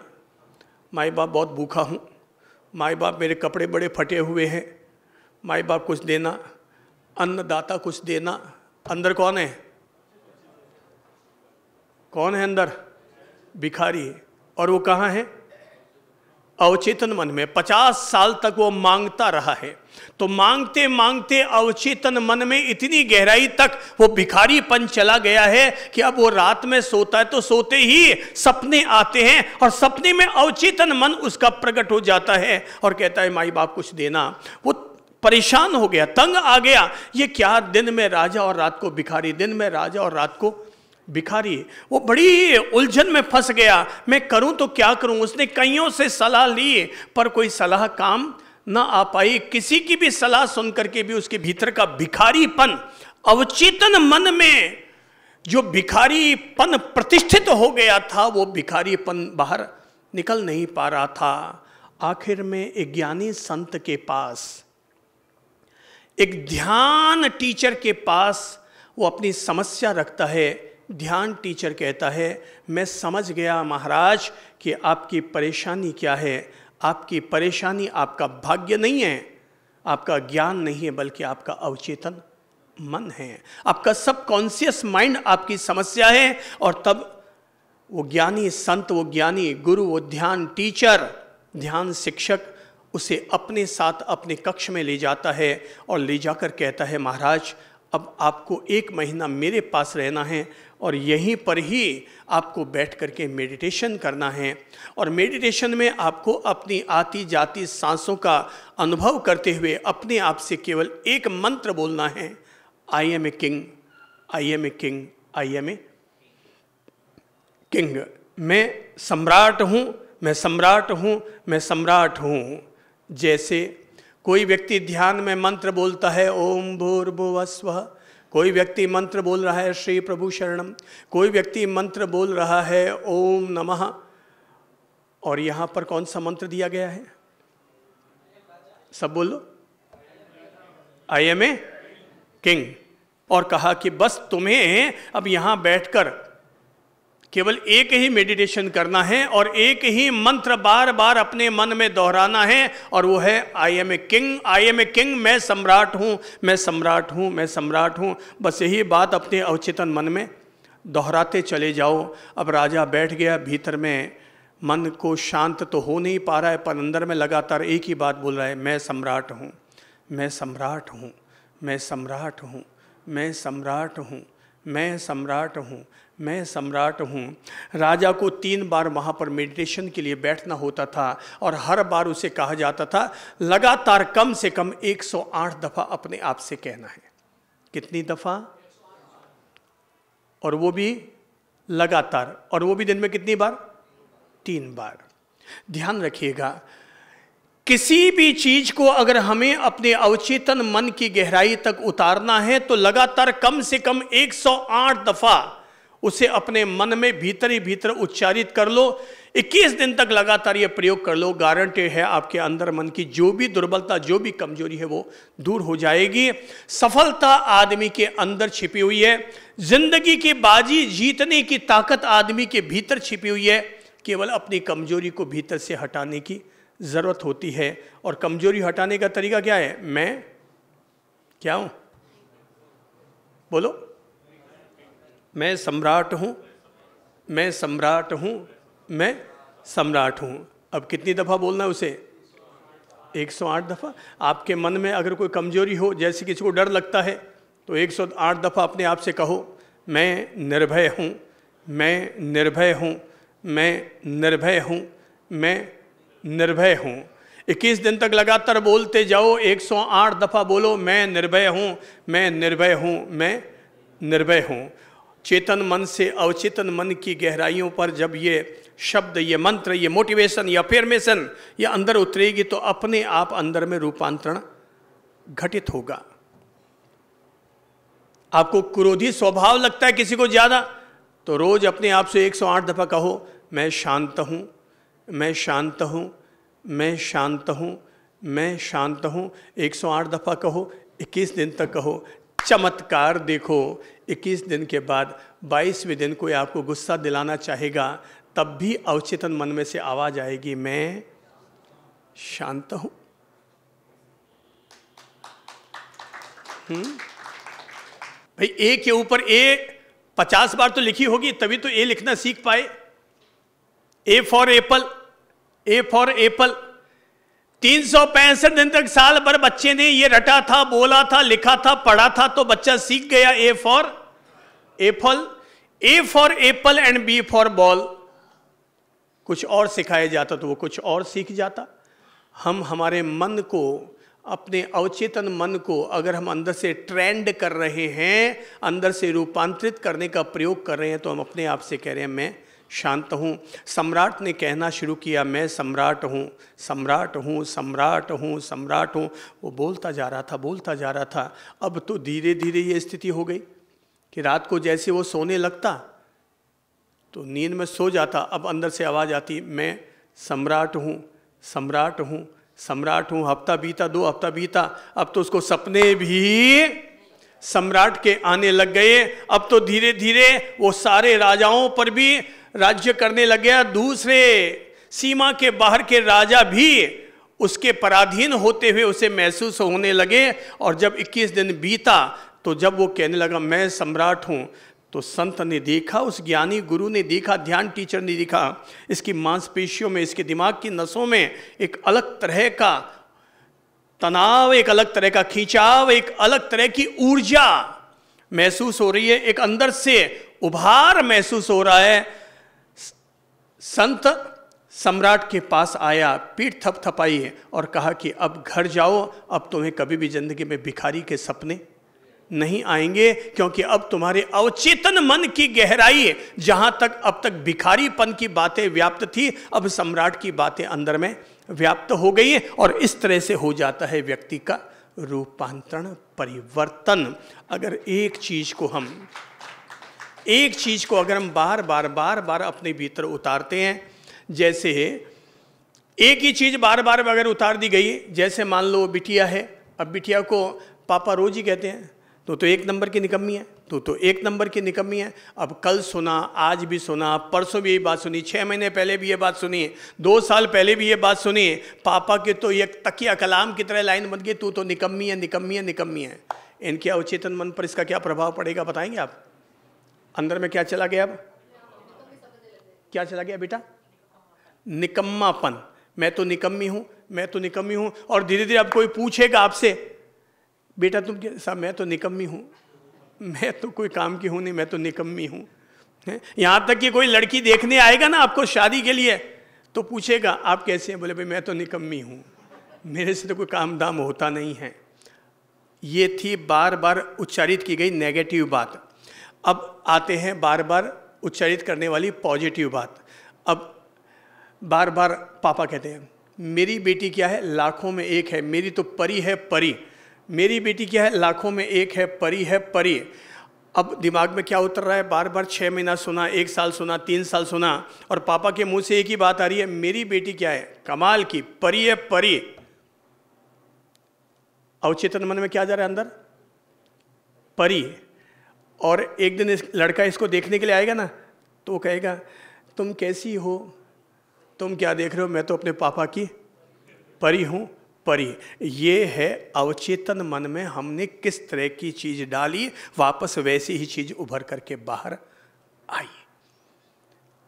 माए बाप बहुत भूखा हूँ माए बाप मेरे कपड़े बड़े फटे हुए हैं माए बाप कुछ देना अन्नदाता कुछ देना अंदर कौन है कौन है अंदर भिखारी है और वो कहाँ है अवचेतन मन में पचास साल तक वो मांगता रहा है तो मांगते मांगते अवचेतन मन में इतनी गहराई तक वो भिखारीपन चला गया है कि अब वो रात में सोता है तो सोते ही सपने आते हैं और सपने में अवचेतन मन उसका प्रकट हो जाता है और कहता है माई बाप कुछ देना वो परेशान हो गया तंग आ गया ये क्या दिन में राजा और रात को भिखारी दिन में राजा और रात को भिखारी वो बड़ी उलझन में फंस गया मैं करूं तो क्या करूं उसने कईयों से सलाह ली पर कोई सलाह काम ना आ पाई किसी की भी सलाह सुन करके भी उसके भीतर का भिखारीपन अवचेतन मन में जो भिखारीपन प्रतिष्ठित हो गया था वो भिखारीपन बाहर निकल नहीं पा रहा था आखिर में एक ज्ञानी संत के पास एक ध्यान टीचर के पास वो अपनी समस्या रखता है ध्यान टीचर कहता है मैं समझ गया महाराज कि आपकी परेशानी क्या है आपकी परेशानी आपका भाग्य नहीं है आपका ज्ञान नहीं है बल्कि आपका अवचेतन मन है आपका सबकॉन्सियस माइंड आपकी समस्या है और तब वो ज्ञानी संत वो ज्ञानी गुरु वो ध्यान टीचर ध्यान शिक्षक उसे अपने साथ अपने कक्ष में ले जाता है और ले जाकर कहता है महाराज अब आपको एक महीना मेरे पास रहना है और यहीं पर ही आपको बैठ कर के मेडिटेशन करना है और मेडिटेशन में आपको अपनी आती जाती सांसों का अनुभव करते हुए अपने आप से केवल एक मंत्र बोलना है I am a king I am a king I am a king मैं सम्राट हूँ मैं सम्राट हूँ मैं सम्राट हूँ जैसे कोई व्यक्ति ध्यान में मंत्र बोलता है ओम भूर्भुव स्व कोई व्यक्ति मंत्र बोल रहा है श्री प्रभु शरणम कोई व्यक्ति मंत्र बोल रहा है ओम नमः और यहाँ पर कौन सा मंत्र दिया गया है सब बोलो आई एम ए किंग और कहा कि बस तुम्हें अब यहाँ बैठकर केवल एक ही मेडिटेशन करना है और एक ही मंत्र बार बार अपने मन में दोहराना है और वो है I am a king I am a king मैं सम्राट हूँ मैं सम्राट हूँ मैं सम्राट हूँ बस यही बात अपने अवचेतन मन में दोहराते चले जाओ अब राजा बैठ गया भीतर में मन को शांत तो हो नहीं पा रहा है पर अंदर में लगातार एक ही बात बोल रहा है मैं सम्राट हूँ मैं सम्राट हूँ मैं सम्राट हूँ मैं सम्राट हूँ मैं सम्राट हूँ मैं सम्राट हूँ राजा को तीन बार वहाँ पर मेडिटेशन के लिए बैठना होता था और हर बार उसे कहा जाता था लगातार कम से कम 108 दफ़ा अपने आप से कहना है कितनी दफ़ा और वो भी लगातार और वो भी दिन में कितनी बार तीन बार ध्यान रखिएगा किसी भी चीज को अगर हमें अपने अवचेतन मन की गहराई तक उतारना है तो लगातार कम से कम 108 दफा उसे अपने मन में भीतर ही भीतर उच्चारित कर लो 21 दिन तक लगातार ये प्रयोग कर लो गारंटी है आपके अंदर मन की जो भी दुर्बलता जो भी कमजोरी है वो दूर हो जाएगी सफलता आदमी के अंदर छिपी हुई है जिंदगी की बाजी जीतने की ताकत आदमी के भीतर छिपी हुई है केवल अपनी कमजोरी को भीतर से हटाने की ज़रूरत होती है और कमजोरी हटाने का तरीका क्या है मैं क्या हूं बोलो मैं सम्राट हूँ मैं सम्राट हूँ मैं सम्राट हूँ अब कितनी दफ़ा बोलना है उसे 108 दफ़ा आपके मन में अगर कोई कमजोरी हो जैसे किसी को डर लगता है तो 108 दफ़ा अपने आप से कहो मैं निर्भय हूँ मैं निर्भय हूँ मैं निर्भय हूँ मैं निर्भय हूँ 21 दिन तक लगातार बोलते जाओ 108 दफ़ा बोलो मैं निर्भय हूँ मैं निर्भय हूँ मैं निर्भय हूँ चेतन मन से अवचेतन मन की गहराइयों पर जब ये शब्द ये मंत्र ये मोटिवेशन ये अफेयरमेशन ये अंदर उतरेगी तो अपने आप अंदर में रूपांतरण घटित होगा आपको क्रोधी स्वभाव लगता है किसी को ज़्यादा तो रोज़ अपने आप से 108 दफ़ा कहो मैं शांत हूँ मैं शांत हूँ मैं शांत हूँ मैं शांत हूँ 108 दफ़ा कहो 21 दिन तक कहो चमत्कार देखो 21 दिन के बाद 22वें दिन कोई आपको गुस्सा दिलाना चाहेगा तब भी अवचेतन मन में से आवाज आएगी मैं शांत हूं हम्म? भाई ए के ऊपर ए पचास बार तो लिखी होगी तभी तो ए लिखना सीख पाए A for apple A for apple तीन सौ पैंसठ दिन तक साल भर बच्चे ने ये रटा था बोला था लिखा था पढ़ा था तो बच्चा सीख गया A for apple A for apple and B for ball कुछ और सिखाया जाता तो वो कुछ और सीख जाता हम हमारे मन को अपने अवचेतन मन को अगर हम अंदर से ट्रेंड कर रहे हैं अंदर से रूपांतरित करने का प्रयोग कर रहे हैं तो हम अपने आप से कह रहे हैं मैं शांत हूँ सम्राट ने कहना शुरू किया मैं सम्राट हूँ सम्राट हूँ सम्राट हूँ सम्राट हूँ वो बोलता जा रहा था बोलता जा रहा था अब तो धीरे धीरे ये स्थिति हो गई कि रात को जैसे वो सोने लगता तो नींद में सो जाता अब अंदर से आवाज़ आती मैं सम्राट हूँ सम्राट हूँ सम्राट हूँ हफ्ता बीता दो हफ्ता बीता अब तो उसको सपने भी सम्राट के आने लग गए अब तो धीरे धीरे वो सारे राजाओं पर भी राज्य करने लग गया दूसरे सीमा के बाहर के राजा भी उसके पराधीन होते हुए उसे महसूस होने लगे और जब 21 दिन बीता तो जब वो कहने लगा मैं सम्राट हूँ तो संत ने देखा उस ज्ञानी गुरु ने देखा ध्यान टीचर ने देखा इसकी मांसपेशियों में इसके दिमाग की नसों में एक अलग तरह का तनाव एक अलग तरह का खींचाव एक अलग तरह की ऊर्जा महसूस हो रही है एक अंदर से उभार महसूस हो रहा है संत सम्राट के पास आया पीठ थपथपाई और कहा कि अब घर जाओ अब तुम्हें कभी भी जिंदगी में भिखारी के सपने नहीं आएंगे क्योंकि अब तुम्हारे अवचेतन मन की गहराई जहां तक अब तक भिखारीपन की बातें व्याप्त थी अब सम्राट की बातें अंदर में व्याप्त हो गई और इस तरह से हो जाता है व्यक्ति का रूपांतरण परिवर्तन अगर एक चीज को हम एक चीज़ को अगर हम बार बार बार बार अपने भीतर उतारते हैं जैसे एक ही चीज़ बार बार अगर उतार दी गई जैसे मान लो बिटिया है अब बिटिया को पापा रोज ही कहते हैं तो तो एक नंबर की निकम्मी है तो तो एक नंबर की निकम्मी है अब कल सुना आज भी सुना परसों भी ये बात सुनी छः महीने पहले भी ये बात सुनी दो साल पहले भी ये बात सुनी पापा के तो एक तकिया कलाम की तरह लाइन बन गई तू तो निकम्मी है निकम्मी है निकम्मी है इनके अवचेतन मन पर इसका क्या प्रभाव पड़ेगा बताएंगे आप अंदर में क्या चला गया अब क्या चला गया बेटा निकम्मापन मैं तो निकम्मी हूँ मैं तो निकम्मी हूँ और धीरे धीरे अब कोई पूछेगा आपसे बेटा तुम साहब मैं तो निकम्मी हूँ मैं तो कोई काम की हूँ नहीं मैं तो निकम्मी हूँ यहाँ तक कि कोई लड़की देखने आएगा ना आपको शादी के लिए तो पूछेगा आप कैसे हैं बोले भाई मैं तो निकम्मी हूँ मेरे से तो कोई काम दाम होता नहीं है ये थी बार बार उच्चारित की गई नेगेटिव बात अब आते हैं बार बार उच्चारित करने वाली पॉजिटिव बात अब बार बार पापा कहते हैं मेरी बेटी क्या है लाखों में एक है मेरी तो परी है परी मेरी बेटी क्या है लाखों में एक है परी है परी अब दिमाग में क्या उतर रहा है बार बार छः महीना सुना एक साल सुना तीन साल सुना और पापा के मुंह से एक ही बात आ रही है मेरी बेटी क्या है कमाल की परी है परी अवचेतन मन में क्या जा रहा है अंदर परी और एक दिन इस लड़का इसको देखने के लिए आएगा ना तो वो कहेगा तुम कैसी हो तुम क्या देख रहे हो मैं तो अपने पापा की परी हूँ परी ये है अवचेतन मन में हमने किस तरह की चीज़ डाली वापस वैसी ही चीज़ उभर करके बाहर आई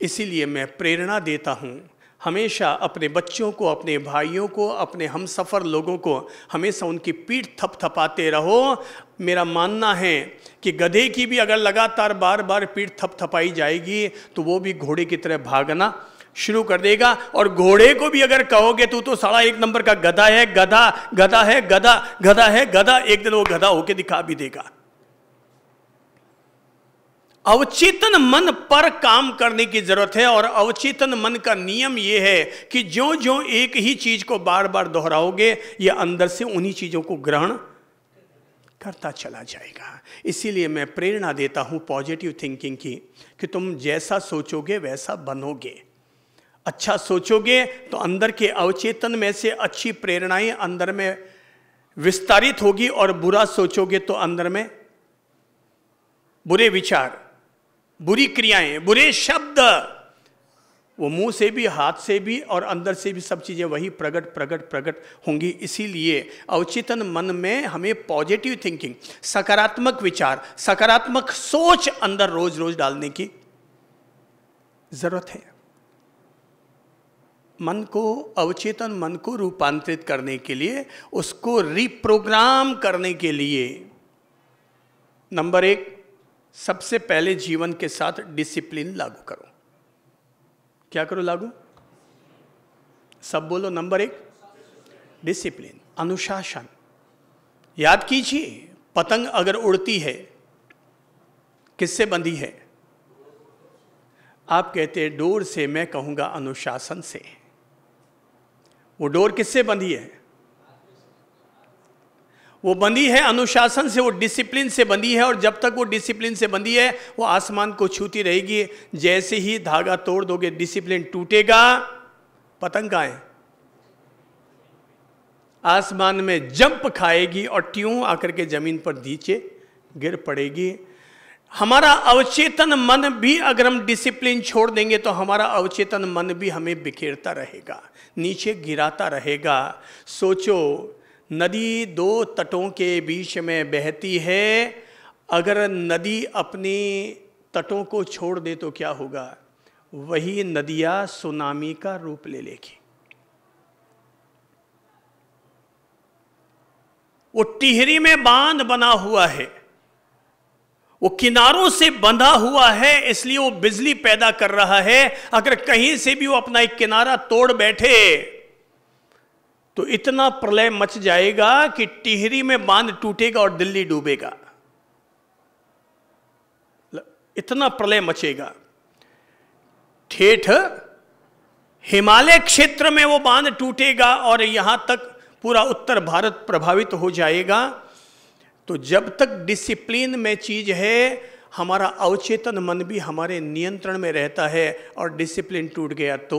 इसीलिए मैं प्रेरणा देता हूँ हमेशा अपने बच्चों को अपने भाइयों को अपने हम सफ़र लोगों को हमेशा उनकी पीठ थपथपाते रहो मेरा मानना है कि गधे की भी अगर लगातार बार बार पीठ थपथपाई जाएगी तो वो भी घोड़े की तरह भागना शुरू कर देगा और घोड़े को भी अगर कहोगे तू तो साढ़ा एक नंबर का गधा है गधा गधा है गधा गधा है गधा एक दिन वो गधा होके दिखा भी देगा अवचेतन मन पर काम करने की जरूरत है और अवचेतन मन का नियम यह है कि जो जो एक ही चीज को बार बार दोहराओगे ये अंदर से उन्हीं चीजों को ग्रहण करता चला जाएगा इसीलिए मैं प्रेरणा देता हूं पॉजिटिव थिंकिंग की कि तुम जैसा सोचोगे वैसा बनोगे अच्छा सोचोगे तो अंदर के अवचेतन में से अच्छी प्रेरणाएं अंदर में विस्तारित होगी और बुरा सोचोगे तो अंदर में बुरे विचार बुरी क्रियाएं बुरे शब्द वो मुंह से भी हाथ से भी और अंदर से भी सब चीज़ें वही प्रकट प्रकट प्रकट होंगी इसीलिए अवचेतन मन में हमें पॉजिटिव थिंकिंग सकारात्मक विचार सकारात्मक सोच अंदर रोज रोज डालने की ज़रूरत है मन को अवचेतन मन को रूपांतरित करने के लिए उसको रिप्रोग्राम करने के लिए नंबर एक सबसे पहले जीवन के साथ डिसिप्लिन लागू करो क्या करो लागू सब बोलो नंबर एक डिसिप्लिन अनुशासन याद कीजिए पतंग अगर उड़ती है किससे बंधी है आप कहते हैं डोर से मैं कहूंगा अनुशासन से वो डोर किससे बंधी है वो बंधी है अनुशासन से वो डिसिप्लिन से बंधी है और जब तक वो डिसिप्लिन से बंधी है वो आसमान को छूती रहेगी जैसे ही धागा तोड़ दोगे डिसिप्लिन टूटेगा पतंग आए आसमान में जंप खाएगी और ट्यू आकर के जमीन पर नीचे गिर पड़ेगी हमारा अवचेतन मन भी अगर हम डिसिप्लिन छोड़ देंगे तो हमारा अवचेतन मन भी हमें बिखेरता रहेगा नीचे गिराता रहेगा सोचो नदी दो तटों के बीच में बहती है अगर नदी अपनी तटों को छोड़ दे तो क्या होगा वही नदियां सुनामी का रूप ले लेगी वो टिहरी में बांध बना हुआ है वो किनारों से बंधा हुआ है इसलिए वो बिजली पैदा कर रहा है अगर कहीं से भी वो अपना एक किनारा तोड़ बैठे तो इतना प्रलय मच जाएगा कि टिहरी में बांध टूटेगा और दिल्ली डूबेगा इतना प्रलय मचेगा ठेठ हिमालय क्षेत्र में वो बांध टूटेगा और यहां तक पूरा उत्तर भारत प्रभावित हो जाएगा तो जब तक डिसिप्लिन में चीज है हमारा अवचेतन मन भी हमारे नियंत्रण में रहता है और डिसिप्लिन टूट गया तो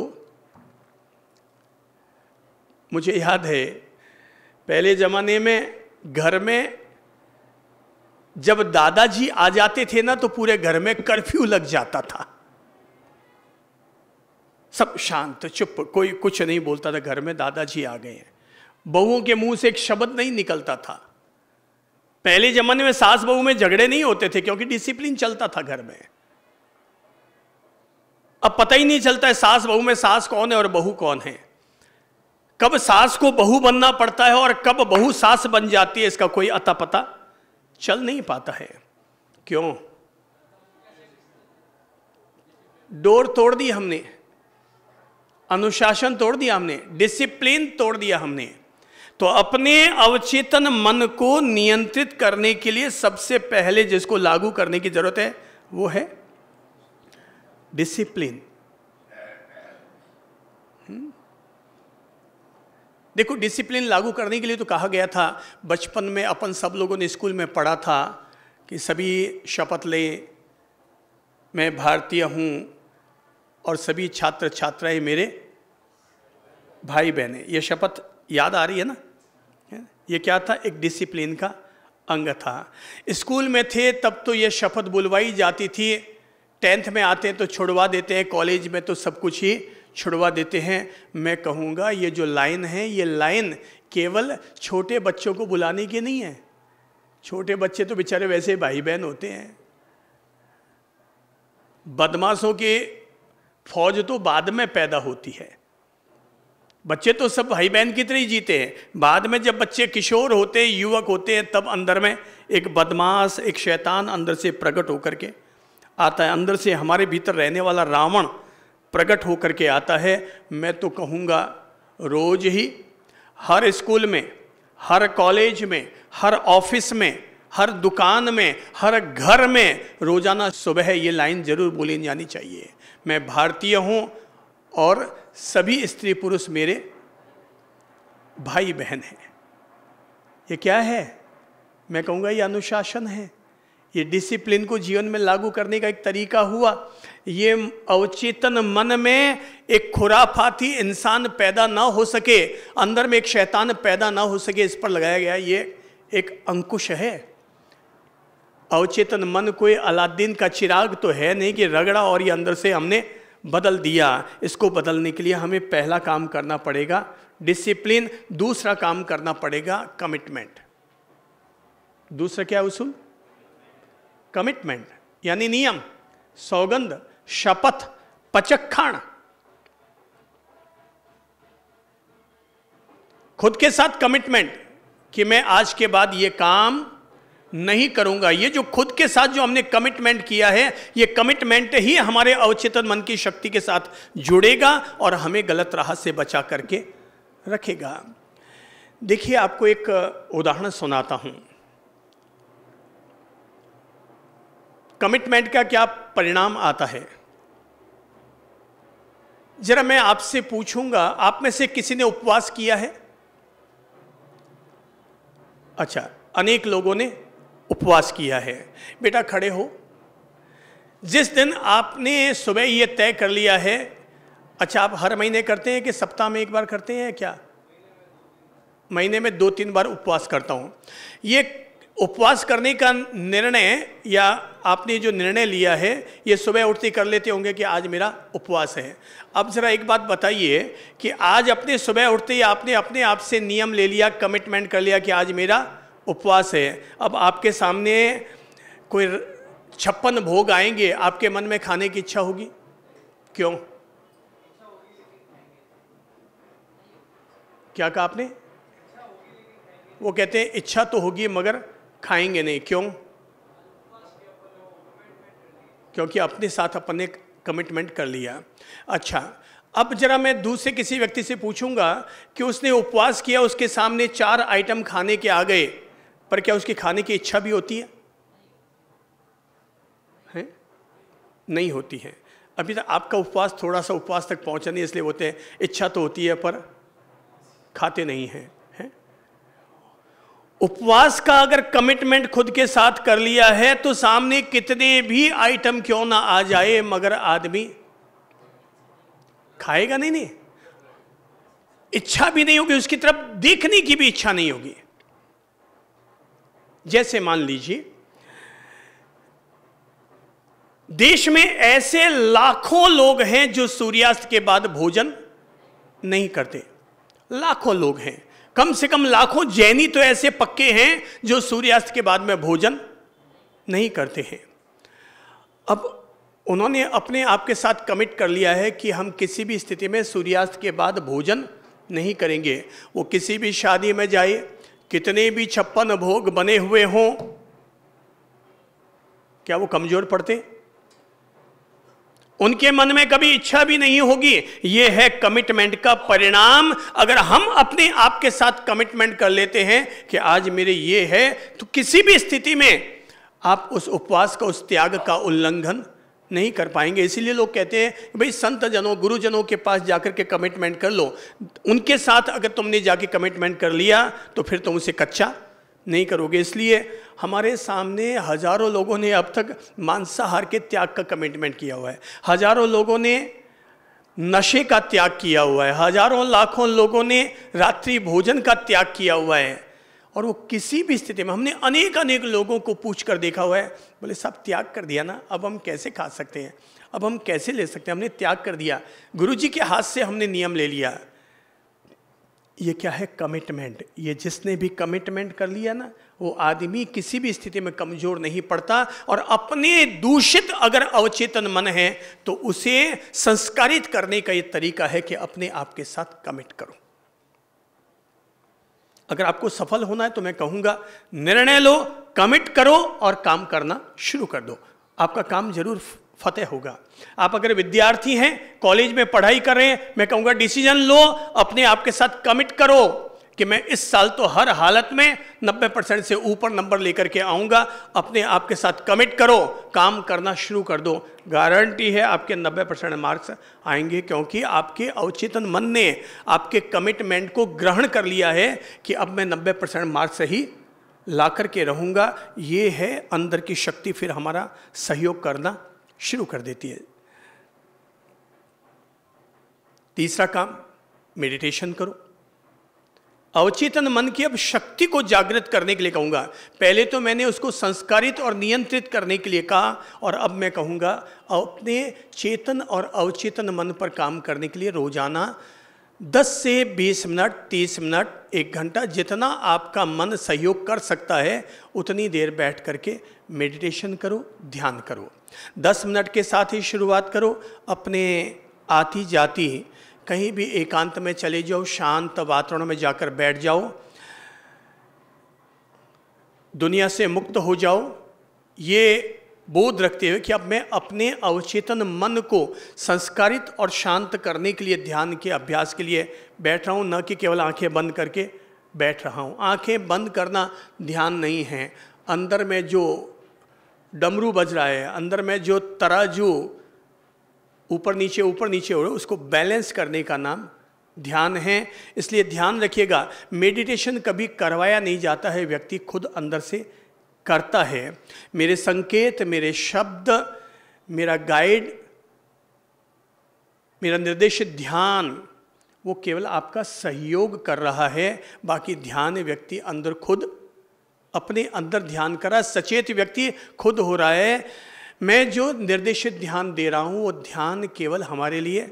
मुझे याद है पहले ज़माने में घर में जब दादाजी आ जाते थे ना तो पूरे घर में कर्फ्यू लग जाता था सब शांत चुप कोई कुछ नहीं बोलता था घर में दादाजी आ गए हैं बहुओं के मुंह से एक शब्द नहीं निकलता था पहले जमाने में सास बहू में झगड़े नहीं होते थे क्योंकि डिसिप्लिन चलता था घर में अब पता ही नहीं चलता है सास बहू में सास कौन है और बहू कौन है कब सास को बहू बनना पड़ता है और कब बहू सास बन जाती है इसका कोई अता पता चल नहीं पाता है क्यों डोर तोड़ दी हमने अनुशासन तोड़ दिया हमने डिसिप्लिन तोड़ दिया हमने तो अपने अवचेतन मन को नियंत्रित करने के लिए सबसे पहले जिसको लागू करने की जरूरत है वो है डिसिप्लिन देखो डिसिप्लिन लागू करने के लिए तो कहा गया था बचपन में अपन सब लोगों ने स्कूल में पढ़ा था कि सभी शपथ लें मैं भारतीय हूँ और सभी छात्र छात्राएं मेरे भाई बहने ये शपथ याद आ रही है ना ये क्या था एक डिसिप्लिन का अंग था स्कूल में थे तब तो ये शपथ बुलवाई जाती थी टेंथ में आते हैं तो छुड़वा देते हैं कॉलेज में तो सब कुछ ही छुड़वा देते हैं मैं कहूँगा ये जो लाइन है ये लाइन केवल छोटे बच्चों को बुलाने की नहीं है छोटे बच्चे तो बेचारे वैसे भाई बहन होते हैं बदमाशों के फौज तो बाद में पैदा होती है बच्चे तो सब भाई बहन की तरह ही जीते हैं बाद में जब बच्चे किशोर होते हैं युवक होते हैं तब अंदर में एक बदमाश एक शैतान अंदर से प्रकट होकर के आता है अंदर से हमारे भीतर रहने वाला रावण प्रकट होकर के आता है मैं तो कहूँगा रोज ही हर स्कूल में हर कॉलेज में हर ऑफिस में हर दुकान में हर घर में रोज़ाना सुबह ये लाइन ज़रूर बोली जानी चाहिए मैं भारतीय हूँ और सभी स्त्री पुरुष मेरे भाई बहन हैं ये क्या है मैं कहूँगा ये अनुशासन है ये डिसिप्लिन को जीवन में लागू करने का एक तरीका हुआ ये अवचेतन मन में एक खुराफाती इंसान पैदा ना हो सके अंदर में एक शैतान पैदा ना हो सके इस पर लगाया गया ये एक अंकुश है अवचेतन मन कोई अलादीन का चिराग तो है नहीं कि रगड़ा और ये अंदर से हमने बदल दिया इसको बदलने के लिए हमें पहला काम करना पड़ेगा डिसिप्लिन दूसरा काम करना पड़ेगा कमिटमेंट दूसरा क्या उसूल कमिटमेंट यानी नियम सौगंध शपथ पचखण खुद के साथ कमिटमेंट कि मैं आज के बाद ये काम नहीं करूंगा ये जो खुद के साथ जो हमने कमिटमेंट किया है ये कमिटमेंट ही हमारे अवचेतन मन की शक्ति के साथ जुड़ेगा और हमें गलत राह से बचा करके रखेगा देखिए आपको एक उदाहरण सुनाता हूं कमिटमेंट का क्या परिणाम आता है जरा मैं आपसे पूछूंगा आप में से किसी ने उपवास किया है अच्छा अनेक लोगों ने उपवास किया है बेटा खड़े हो जिस दिन आपने सुबह ये तय कर लिया है अच्छा आप हर महीने करते हैं कि सप्ताह में एक बार करते हैं क्या महीने में दो तीन बार उपवास करता हूं ये उपवास करने का निर्णय या आपने जो निर्णय लिया है ये सुबह उठते कर लेते होंगे कि आज मेरा उपवास है अब ज़रा एक बात बताइए कि आज अपने सुबह उठते ही आपने अपने आप से नियम ले लिया कमिटमेंट कर लिया कि आज मेरा उपवास है अब आपके सामने कोई छप्पन भोग आएंगे आपके मन में खाने की इच्छा होगी क्यों क्या कहा आपने वो कहते हैं इच्छा तो होगी मगर खाएंगे नहीं क्यों क्योंकि अपने साथ अपन ने कमिटमेंट कर लिया अच्छा अब जरा मैं दूसरे किसी व्यक्ति से पूछूंगा कि उसने उपवास किया उसके सामने चार आइटम खाने के आ गए पर क्या उसके खाने की इच्छा भी होती है, है? नहीं होती है अभी तक तो आपका उपवास थोड़ा सा उपवास तक पहुंचा नहीं इसलिए बोलते हैं इच्छा तो होती है पर खाते नहीं हैं उपवास का अगर कमिटमेंट खुद के साथ कर लिया है तो सामने कितने भी आइटम क्यों ना आ जाए मगर आदमी खाएगा नहीं नहीं इच्छा भी नहीं होगी उसकी तरफ देखने की भी इच्छा नहीं होगी जैसे मान लीजिए देश में ऐसे लाखों लोग हैं जो सूर्यास्त के बाद भोजन नहीं करते लाखों लोग हैं कम से कम लाखों जैनी तो ऐसे पक्के हैं जो सूर्यास्त के बाद में भोजन नहीं करते हैं अब उन्होंने अपने आप के साथ कमिट कर लिया है कि हम किसी भी स्थिति में सूर्यास्त के बाद भोजन नहीं करेंगे वो किसी भी शादी में जाए कितने भी छप्पन भोग बने हुए हों क्या वो कमज़ोर पड़ते उनके मन में कभी इच्छा भी नहीं होगी ये है कमिटमेंट का परिणाम अगर हम अपने आप के साथ कमिटमेंट कर लेते हैं कि आज मेरे ये है तो किसी भी स्थिति में आप उस उपवास का उस त्याग का उल्लंघन नहीं कर पाएंगे इसीलिए लोग कहते हैं भाई संत जनों गुरुजनों के पास जाकर के कमिटमेंट कर लो उनके साथ अगर तुमने जाके कमिटमेंट कर लिया तो फिर तुम उसे कच्चा नहीं करोगे इसलिए हमारे सामने हजारों लोगों ने अब तक मांसाहार के त्याग का कमिटमेंट किया हुआ है हजारों लोगों ने नशे का त्याग किया हुआ है हजारों लाखों लोगों ने रात्रि भोजन का त्याग किया हुआ है और वो किसी भी स्थिति में हमने अनेक अनेक लोगों को पूछ कर देखा हुआ है बोले सब त्याग कर दिया ना अब हम कैसे खा सकते हैं अब हम कैसे ले सकते हैं हमने त्याग कर दिया गुरु जी के हाथ से हमने नियम ले लिया ये क्या है कमिटमेंट ये जिसने भी कमिटमेंट कर लिया ना वो आदमी किसी भी स्थिति में कमजोर नहीं पड़ता और अपने दूषित अगर अवचेतन मन है तो उसे संस्कारित करने का ये तरीका है कि अपने आप के साथ कमिट करो अगर आपको सफल होना है तो मैं कहूंगा निर्णय लो कमिट करो और काम करना शुरू कर दो आपका काम जरूर फतेह होगा आप अगर विद्यार्थी हैं कॉलेज में पढ़ाई कर रहे हैं मैं कहूँगा डिसीजन लो अपने आप के साथ कमिट करो कि मैं इस साल तो हर हालत में 90 परसेंट से ऊपर नंबर लेकर के आऊँगा अपने आप के साथ कमिट करो काम करना शुरू कर दो गारंटी है आपके 90 परसेंट मार्क्स आएंगे क्योंकि आपके अवचेतन मन ने आपके कमिटमेंट को ग्रहण कर लिया है कि अब मैं नब्बे परसेंट मार्क्स ही ला के रहूँगा ये है अंदर की शक्ति फिर हमारा सहयोग करना शुरू कर देती है तीसरा काम मेडिटेशन करो अवचेतन मन की अब शक्ति को जागृत करने के लिए कहूंगा पहले तो मैंने उसको संस्कारित और नियंत्रित करने के लिए कहा और अब मैं कहूंगा अपने चेतन और अवचेतन मन पर काम करने के लिए रोजाना 10 से 20 मिनट 30 मिनट एक घंटा जितना आपका मन सहयोग कर सकता है उतनी देर बैठ करके मेडिटेशन करो ध्यान करो 10 मिनट के साथ ही शुरुआत करो अपने आती जाती कहीं भी एकांत में चले जाओ शांत वातावरण में जाकर बैठ जाओ दुनिया से मुक्त हो जाओ ये बोध रखते हुए कि अब मैं अपने अवचेतन मन को संस्कारित और शांत करने के लिए ध्यान के अभ्यास के लिए बैठ रहा हूँ न कि केवल आंखें बंद करके बैठ रहा हूँ आंखें बंद करना ध्यान नहीं है अंदर में जो डमरू बज रहा है अंदर में जो तराजू ऊपर नीचे ऊपर नीचे हो रहा उसको बैलेंस करने का नाम ध्यान है इसलिए ध्यान रखिएगा मेडिटेशन कभी करवाया नहीं जाता है व्यक्ति खुद अंदर से करता है मेरे संकेत मेरे शब्द मेरा गाइड मेरा निर्देशित ध्यान वो केवल आपका सहयोग कर रहा है बाकी ध्यान व्यक्ति अंदर खुद अपने अंदर ध्यान करा सचेत व्यक्ति खुद हो रहा है मैं जो निर्देशित ध्यान दे रहा हूँ वो ध्यान केवल हमारे लिए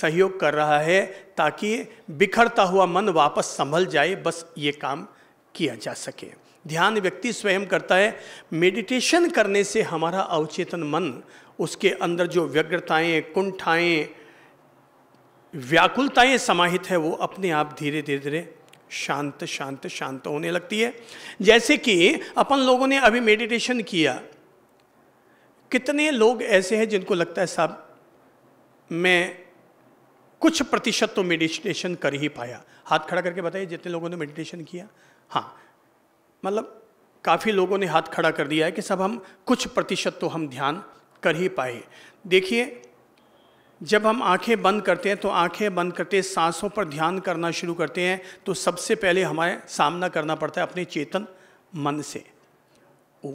सहयोग कर रहा है ताकि बिखरता हुआ मन वापस संभल जाए बस ये काम किया जा सके ध्यान व्यक्ति स्वयं करता है मेडिटेशन करने से हमारा अवचेतन मन उसके अंदर जो व्यग्रताएं कुंठाएँ व्याकुलताएं समाहित है वो अपने आप धीरे धीरे धीरे शांत शांत शांत होने लगती है जैसे कि अपन लोगों ने अभी मेडिटेशन किया कितने लोग ऐसे हैं जिनको लगता है साहब मैं कुछ प्रतिशत तो मेडिटेशन कर ही पाया हाथ खड़ा करके बताइए जितने लोगों ने मेडिटेशन किया हाँ मतलब काफ़ी लोगों ने हाथ खड़ा कर दिया है कि सब हम कुछ प्रतिशत तो हम ध्यान कर ही पाए देखिए जब हम आंखें बंद करते हैं तो आंखें बंद करते सांसों पर ध्यान करना शुरू करते हैं तो सबसे पहले हमारे सामना करना पड़ता है अपने चेतन मन से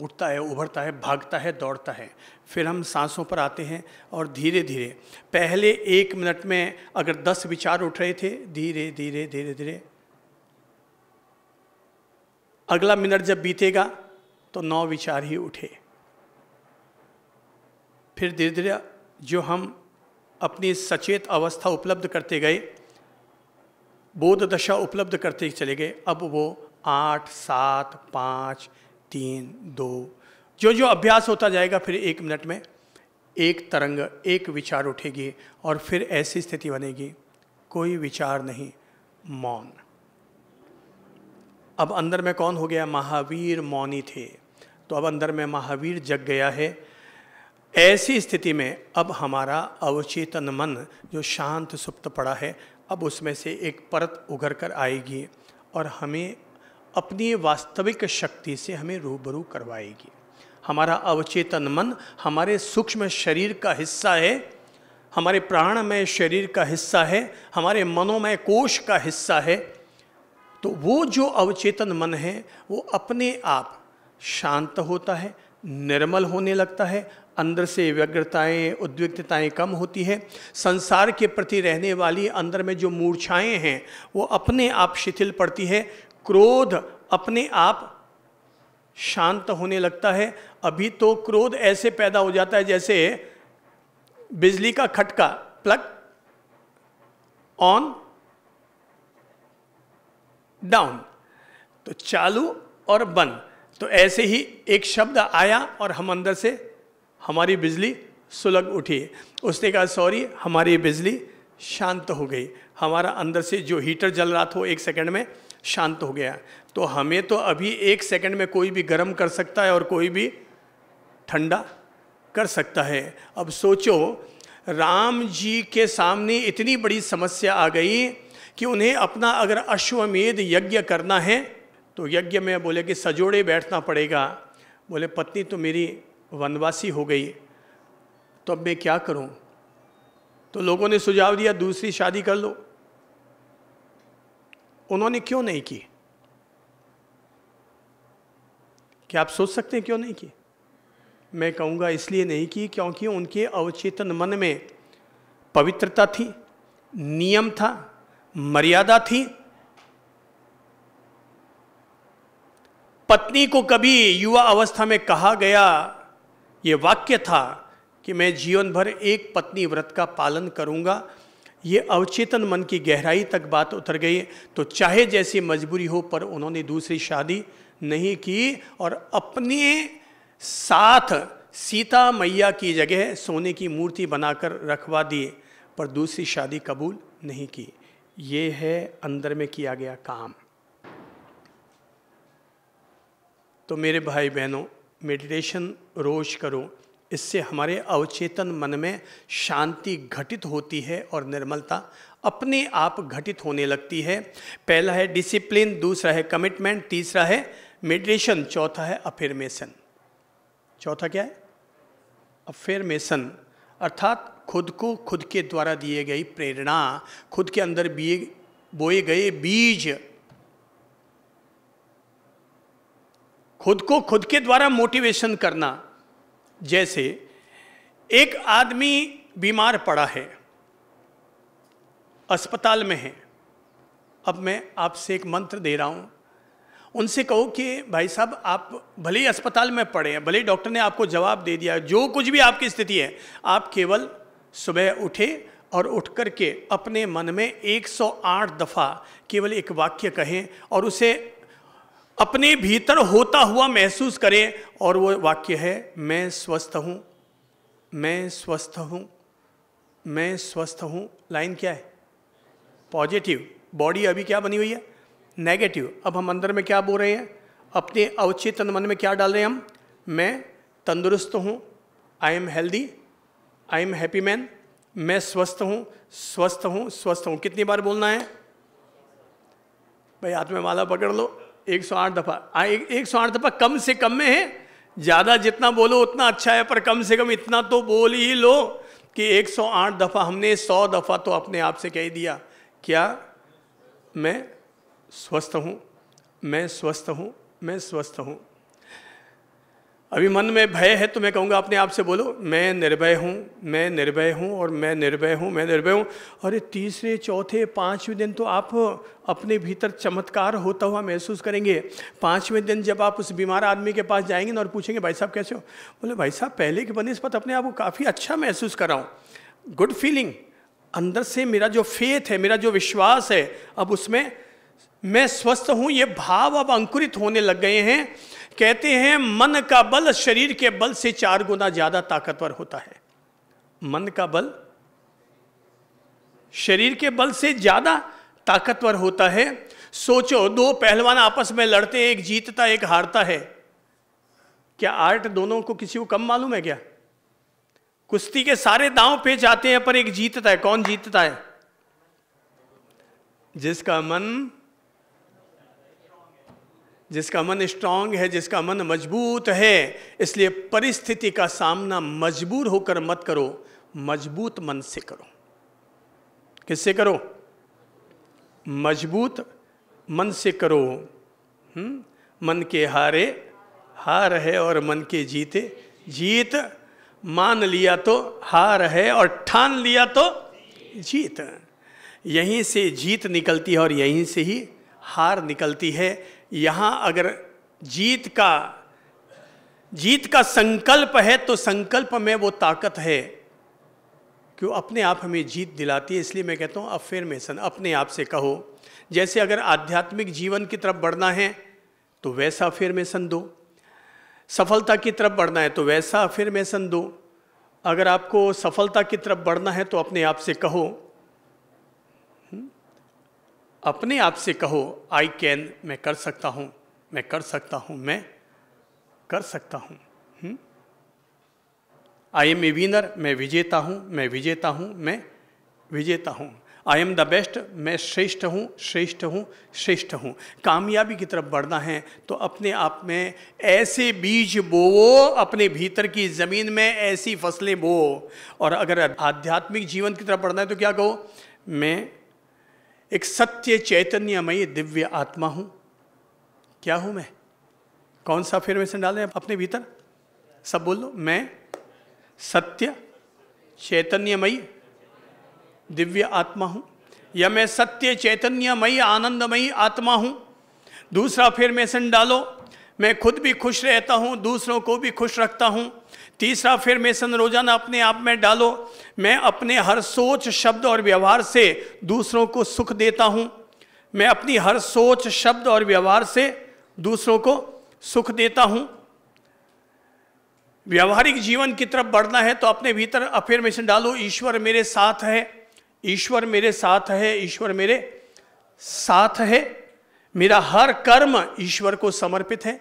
उठता है उभरता है भागता है दौड़ता है फिर हम सांसों पर आते हैं और धीरे धीरे पहले एक मिनट में अगर दस विचार उठ रहे थे धीरे धीरे धीरे धीरे अगला मिनट जब बीतेगा तो नौ विचार ही उठे फिर धीरे धीरे जो हम अपनी सचेत अवस्था उपलब्ध करते गए बोध दशा उपलब्ध करते चले गए अब वो आठ सात पाँच तीन दो जो जो अभ्यास होता जाएगा फिर एक मिनट में एक तरंग एक विचार उठेगी और फिर ऐसी स्थिति बनेगी कोई विचार नहीं मौन अब अंदर में कौन हो गया महावीर मौनी थे तो अब अंदर में महावीर जग गया है ऐसी स्थिति में अब हमारा अवचेतन मन जो शांत सुप्त पड़ा है अब उसमें से एक परत उघर कर आएगी और हमें अपनी वास्तविक शक्ति से हमें रूबरू करवाएगी हमारा अवचेतन मन हमारे सूक्ष्म शरीर का हिस्सा है हमारे प्राणमय शरीर का हिस्सा है हमारे मनोमय कोश का हिस्सा है तो वो जो अवचेतन मन है वो अपने आप शांत होता है निर्मल होने लगता है अंदर से व्यग्रताएं उद्विग्नताएं कम होती है संसार के प्रति रहने वाली अंदर में जो मूर्छाएं हैं वो अपने आप शिथिल पड़ती है क्रोध अपने आप शांत होने लगता है अभी तो क्रोध ऐसे पैदा हो जाता है जैसे बिजली का खटका प्लग ऑन डाउन तो चालू और बंद तो ऐसे ही एक शब्द आया और हम अंदर से हमारी बिजली सुलग उठी उसने कहा सॉरी हमारी बिजली शांत हो गई हमारा अंदर से जो हीटर जल रहा था वो एक सेकंड में शांत हो गया तो हमें तो अभी एक सेकंड में कोई भी गर्म कर सकता है और कोई भी ठंडा कर सकता है अब सोचो राम जी के सामने इतनी बड़ी समस्या आ गई कि उन्हें अपना अगर अश्वमेध यज्ञ करना है तो यज्ञ में बोले कि सजोड़े बैठना पड़ेगा बोले पत्नी तो मेरी वनवासी हो गई तो अब मैं क्या करूं तो लोगों ने सुझाव दिया दूसरी शादी कर लो उन्होंने क्यों नहीं की क्या आप सोच सकते हैं क्यों नहीं की मैं कहूँगा इसलिए नहीं की क्योंकि उनके अवचेतन मन में पवित्रता थी नियम था मर्यादा थी पत्नी को कभी युवा अवस्था में कहा गया ये वाक्य था कि मैं जीवन भर एक पत्नी व्रत का पालन करूंगा ये अवचेतन मन की गहराई तक बात उतर गई तो चाहे जैसी मजबूरी हो पर उन्होंने दूसरी शादी नहीं की और अपने साथ सीता मैया की जगह सोने की मूर्ति बनाकर रखवा दिए पर दूसरी शादी कबूल नहीं की ये है अंदर में किया गया काम तो मेरे भाई बहनों मेडिटेशन रोज करो इससे हमारे अवचेतन मन में शांति घटित होती है और निर्मलता अपने आप घटित होने लगती है पहला है डिसिप्लिन दूसरा है कमिटमेंट तीसरा है मेडिटेशन चौथा है अफेरमेशन चौथा क्या है अफेरमेशन अर्थात खुद को खुद के द्वारा दिए गई प्रेरणा खुद के अंदर बीए बोए गए बीज खुद को खुद के द्वारा मोटिवेशन करना जैसे एक आदमी बीमार पड़ा है अस्पताल में है अब मैं आपसे एक मंत्र दे रहा हूँ उनसे कहो कि भाई साहब आप भले ही अस्पताल में पड़े हैं भले ही डॉक्टर ने आपको जवाब दे दिया जो कुछ भी आपकी स्थिति है आप केवल सुबह उठे और उठ के अपने मन में 108 दफ़ा केवल एक वाक्य कहें और उसे अपने भीतर होता हुआ महसूस करें और वो वाक्य है मैं स्वस्थ हूँ मैं स्वस्थ हूँ मैं स्वस्थ हूँ लाइन क्या है पॉजिटिव बॉडी अभी क्या बनी हुई है नेगेटिव अब हम अंदर में क्या बोल रहे हैं अपने अवचेतन मन में क्या डाल रहे हैं हम मैं तंदुरुस्त हूँ I am healthy I am happy man मैं स्वस्थ हूँ स्वस्थ हूँ स्वस्थ हूँ कितनी बार बोलना है भाई हाथ में माला पकड़ लो 108 दफ़ा आ, एक सौ आठ दफ़ा हाँ, कम से कम में है ज़्यादा जितना बोलो उतना अच्छा है पर कम से कम इतना तो बोल ही लो कि 108 दफ़ा हमने 100 दफ़ा तो अपने आप से कह दिया क्या मैं स्वस्थ हूँ मैं स्वस्थ हूँ मैं स्वस्थ हूँ अभी मन में भय है तो मैं कहूँगा अपने आप से बोलो मैं निर्भय हूँ मैं निर्भय हूँ और मैं निर्भय हूँ मैं निर्भय हूँ अरे तीसरे चौथे पाँचवें दिन तो आप अपने भीतर चमत्कार होता हुआ महसूस करेंगे पाँचवें दिन जब आप उस बीमार आदमी के पास जाएंगे ना और पूछेंगे भाई साहब कैसे हो बोले भाई साहब पहले के बनस्पत अपने आप को काफ़ी अच्छा महसूस कर रहा हूँ गुड फीलिंग अंदर से मेरा जो फेथ है मेरा जो विश्वास है अब उसमें मैं स्वस्थ हूँ ये भाव अब अंकुरित होने लग गए हैं कहते हैं मन का बल शरीर के बल से चार गुना ज्यादा ताकतवर होता है मन का बल शरीर के बल से ज्यादा ताकतवर होता है सोचो दो पहलवान आपस में लड़ते हैं एक जीतता एक हारता है क्या आर्ट दोनों को किसी को कम मालूम है क्या कुश्ती के सारे दांव पे जाते हैं पर एक जीतता है कौन जीतता है जिसका मन जिसका मन स्ट्रांग है जिसका मन मजबूत है इसलिए परिस्थिति का सामना मजबूर होकर मत करो मजबूत मन से करो किससे करो मजबूत मन से करो हुँ? हम्म? मन के हारे हार है और मन के जीते जीत मान लिया तो हार है और ठान लिया तो जीत यहीं से जीत निकलती है और यहीं से ही हार निकलती है यहाँ अगर जीत का जीत का संकल्प है तो संकल्प में वो ताकत है कि वो अपने आप हमें जीत दिलाती है इसलिए मैं कहता हूँ अफेरमेशन अपने आप से कहो जैसे अगर आध्यात्मिक जीवन की तरफ बढ़ना है तो वैसा अफेरमेशन दो सफलता की तरफ बढ़ना है तो वैसा अफेरमेशन दो अगर आपको सफलता की तरफ बढ़ना है तो अपने आप से कहो अपने आप से कहो आई कैन मैं कर सकता हूँ मैं कर सकता हूँ मैं कर सकता हूँ आई एम ए विनर मैं विजेता हूँ मैं विजेता हूँ मैं विजेता हूँ आई एम द बेस्ट मैं श्रेष्ठ हूँ श्रेष्ठ हूँ श्रेष्ठ हूँ कामयाबी की तरफ बढ़ना है तो अपने आप में ऐसे बीज बोवो अपने भीतर की ज़मीन में ऐसी फसलें बोवो और अगर आध्यात्मिक जीवन की तरफ बढ़ना है तो क्या कहो मैं एक सत्य चैतन्यमय दिव्य आत्मा हूं क्या हूं मैं कौन सा अफर्मेशन डालें अपने भीतर सब बोल लो मैं सत्य चैतन्यमयी दिव्य आत्मा हूं या मैं सत्य चैतन्यमयी आनंदमयी आत्मा हूं दूसरा अफर्मेशन डालो मैं खुद भी खुश रहता हूं दूसरों को भी खुश रखता हूं तीसरा फिर मेसन रोजाना अपने आप में डालो मैं अपने हर सोच शब्द और व्यवहार से दूसरों को सुख देता हूँ मैं अपनी हर सोच शब्द और व्यवहार से दूसरों को सुख देता हूँ व्यवहारिक जीवन की तरफ बढ़ना है तो अपने भीतर अफेयरमेशन डालो ईश्वर मेरे साथ है ईश्वर मेरे साथ है ईश्वर मेरे साथ है मेरा हर कर्म ईश्वर को समर्पित है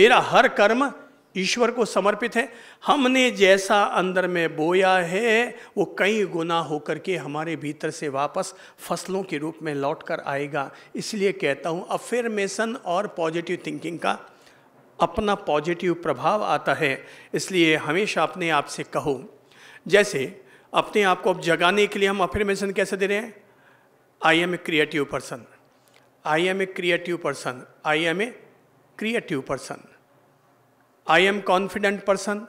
मेरा हर कर्म ईश्वर को समर्पित है हमने जैसा अंदर में बोया है वो कई गुना होकर के हमारे भीतर से वापस फसलों के रूप में लौट कर आएगा इसलिए कहता हूँ अफेरमेशन और पॉजिटिव थिंकिंग का अपना पॉजिटिव प्रभाव आता है इसलिए हमेशा अपने आप से कहो जैसे अपने आप को अब जगाने के लिए हम अफेरमेशन कैसे दे रहे हैं I am a creative person I am a creative person I am a creative person I am confident person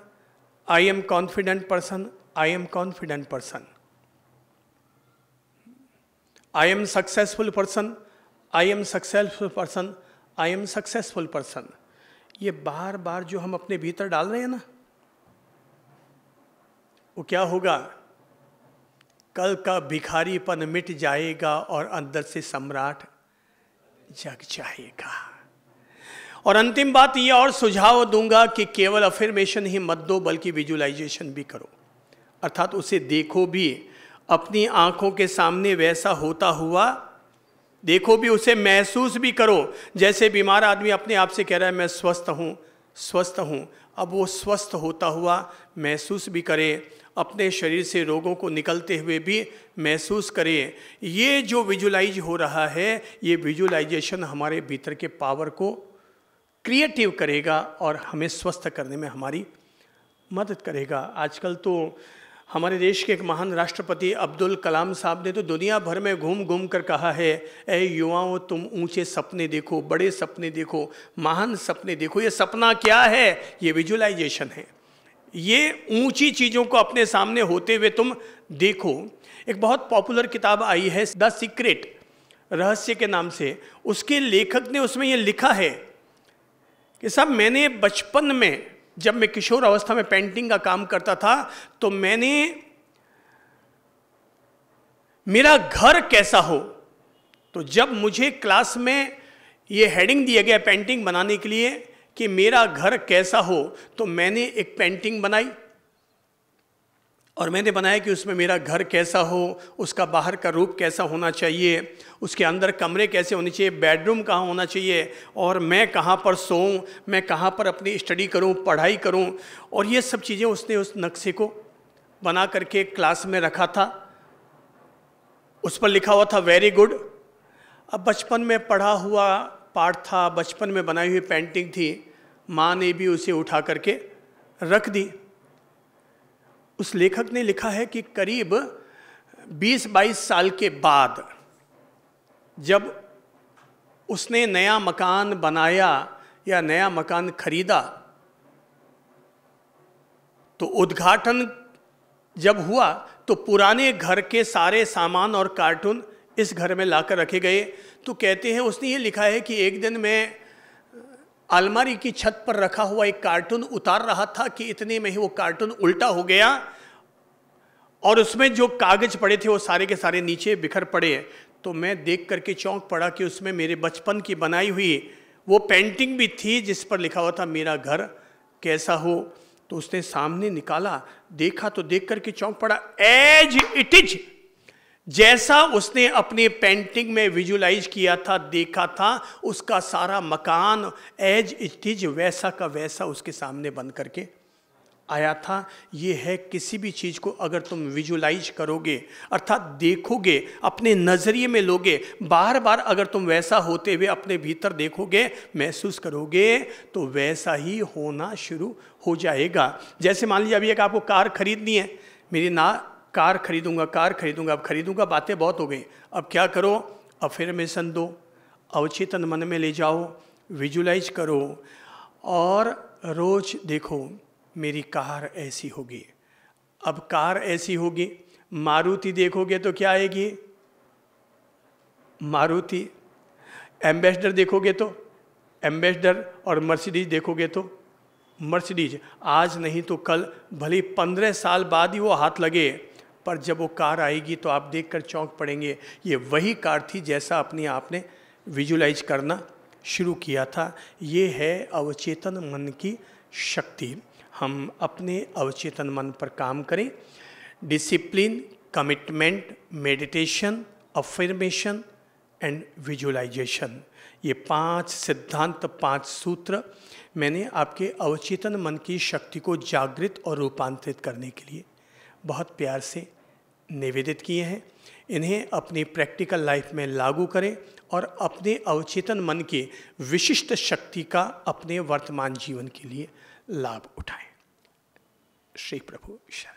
I am confident person I am confident person I am successful person I am successful person I am successful person ये बार बार जो हम अपने भीतर डाल रहे हैं ना वो क्या होगा कल का भिखारीपन मिट जाएगा और अंदर से सम्राट जग जाएगा और अंतिम बात ये और सुझाव दूंगा कि केवल अफिर्मेशन ही मत दो बल्कि विजुलाइजेशन भी करो अर्थात उसे देखो भी अपनी आँखों के सामने वैसा होता हुआ देखो भी उसे महसूस भी करो जैसे बीमार आदमी अपने आप से कह रहा है मैं स्वस्थ हूँ स्वस्थ हूँ अब वो स्वस्थ होता हुआ महसूस भी करे अपने शरीर से रोगों को निकलते हुए भी महसूस करें ये जो विजुलाइज हो रहा है ये विजुलाइजेशन हमारे भीतर के पावर को क्रिएटिव करेगा और हमें स्वस्थ करने में हमारी मदद करेगा आजकल तो हमारे देश के एक महान राष्ट्रपति अब्दुल कलाम साहब ने तो दुनिया भर में घूम घूम कर कहा है ए युवाओं तुम ऊंचे सपने देखो बड़े सपने देखो महान सपने देखो ये सपना क्या है ये विजुलाइजेशन है ये ऊंची चीज़ों को अपने सामने होते हुए तुम देखो एक बहुत पॉपुलर किताब आई है द सीक्रेट रहस्य के नाम से उसके लेखक ने उसमें यह लिखा है कि साहब मैंने बचपन में जब मैं किशोर अवस्था में पेंटिंग का काम करता था तो मैंने मेरा घर कैसा हो तो जब मुझे क्लास में ये हेडिंग दिया गया पेंटिंग बनाने के लिए कि मेरा घर कैसा हो तो मैंने एक पेंटिंग बनाई और मैंने बनाया कि उसमें मेरा घर कैसा हो उसका बाहर का रूप कैसा होना चाहिए उसके अंदर कमरे कैसे होने चाहिए बेडरूम कहाँ होना चाहिए और मैं कहाँ पर सोऊं मैं कहाँ पर अपनी स्टडी करूँ पढ़ाई करूँ और ये सब चीज़ें उसने उस नक्शे को बना करके क्लास में रखा था उस पर लिखा हुआ था वेरी गुड अब बचपन में पढ़ा हुआ पाठ था बचपन में बनाई हुई पेंटिंग थी माँ ने भी उसे उठा करके रख दी उस लेखक ने लिखा है कि करीब 20-22 साल के बाद जब उसने नया मकान बनाया या नया मकान खरीदा तो उद्घाटन जब हुआ तो पुराने घर के सारे सामान और कार्टून इस घर में लाकर रखे गए तो कहते हैं उसने ये लिखा है कि एक दिन मैं अलमारी की छत पर रखा हुआ एक कार्टून उतार रहा था कि इतने में ही वो कार्टून उल्टा हो गया और उसमें जो कागज पड़े थे वो सारे के सारे नीचे बिखर पड़े तो मैं देख करके चौंक पड़ा कि उसमें मेरे बचपन की बनाई हुई वो पेंटिंग भी थी जिस पर लिखा हुआ था मेरा घर कैसा हो तो उसने सामने निकाला देखा तो देख करके चौंक पड़ा एज इट इज़ जैसा उसने अपने पेंटिंग में विजुलाइज किया था देखा था उसका सारा मकान एज इट इज वैसा का वैसा उसके सामने बन करके आया था ये है किसी भी चीज़ को अगर तुम विजुलाइज करोगे अर्थात देखोगे अपने नज़रिए में लोगे बार बार अगर तुम वैसा होते हुए अपने भीतर देखोगे महसूस करोगे तो वैसा ही होना शुरू हो जाएगा जैसे मान लीजिए अभी एक आपको कार खरीदनी है मेरी ना कार खरीदूंगा कार खरीदूंगा अब खरीदूंगा बातें बहुत हो गई अब क्या करो अफिरमेशन दो अवचेतन मन में ले जाओ विजुलाइज करो और रोज देखो मेरी कार ऐसी होगी अब कार ऐसी होगी मारुति देखोगे तो क्या आएगी मारुति एम्बेसडर देखोगे तो एम्बेसडर और मर्सिडीज देखोगे तो मर्सिडीज आज नहीं तो कल भले पंद्रह साल बाद ही वो हाथ लगे पर जब वो कार आएगी तो आप देखकर चौंक पड़ेंगे ये वही कार थी जैसा अपने आपने विजुलाइज करना शुरू किया था ये है अवचेतन मन की शक्ति हम अपने अवचेतन मन पर काम करें discipline commitment meditation affirmation and visualization ये पांच सिद्धांत पांच सूत्र मैंने आपके अवचेतन मन की शक्ति को जागृत और रूपांतरित करने के लिए बहुत प्यार से निवेदित किए हैं इन्हें अपनी प्रैक्टिकल लाइफ में लागू करें और अपने अवचेतन मन की विशिष्ट शक्ति का अपने वर्तमान जीवन के लिए लाभ उठाएं श्री प्रभु शरण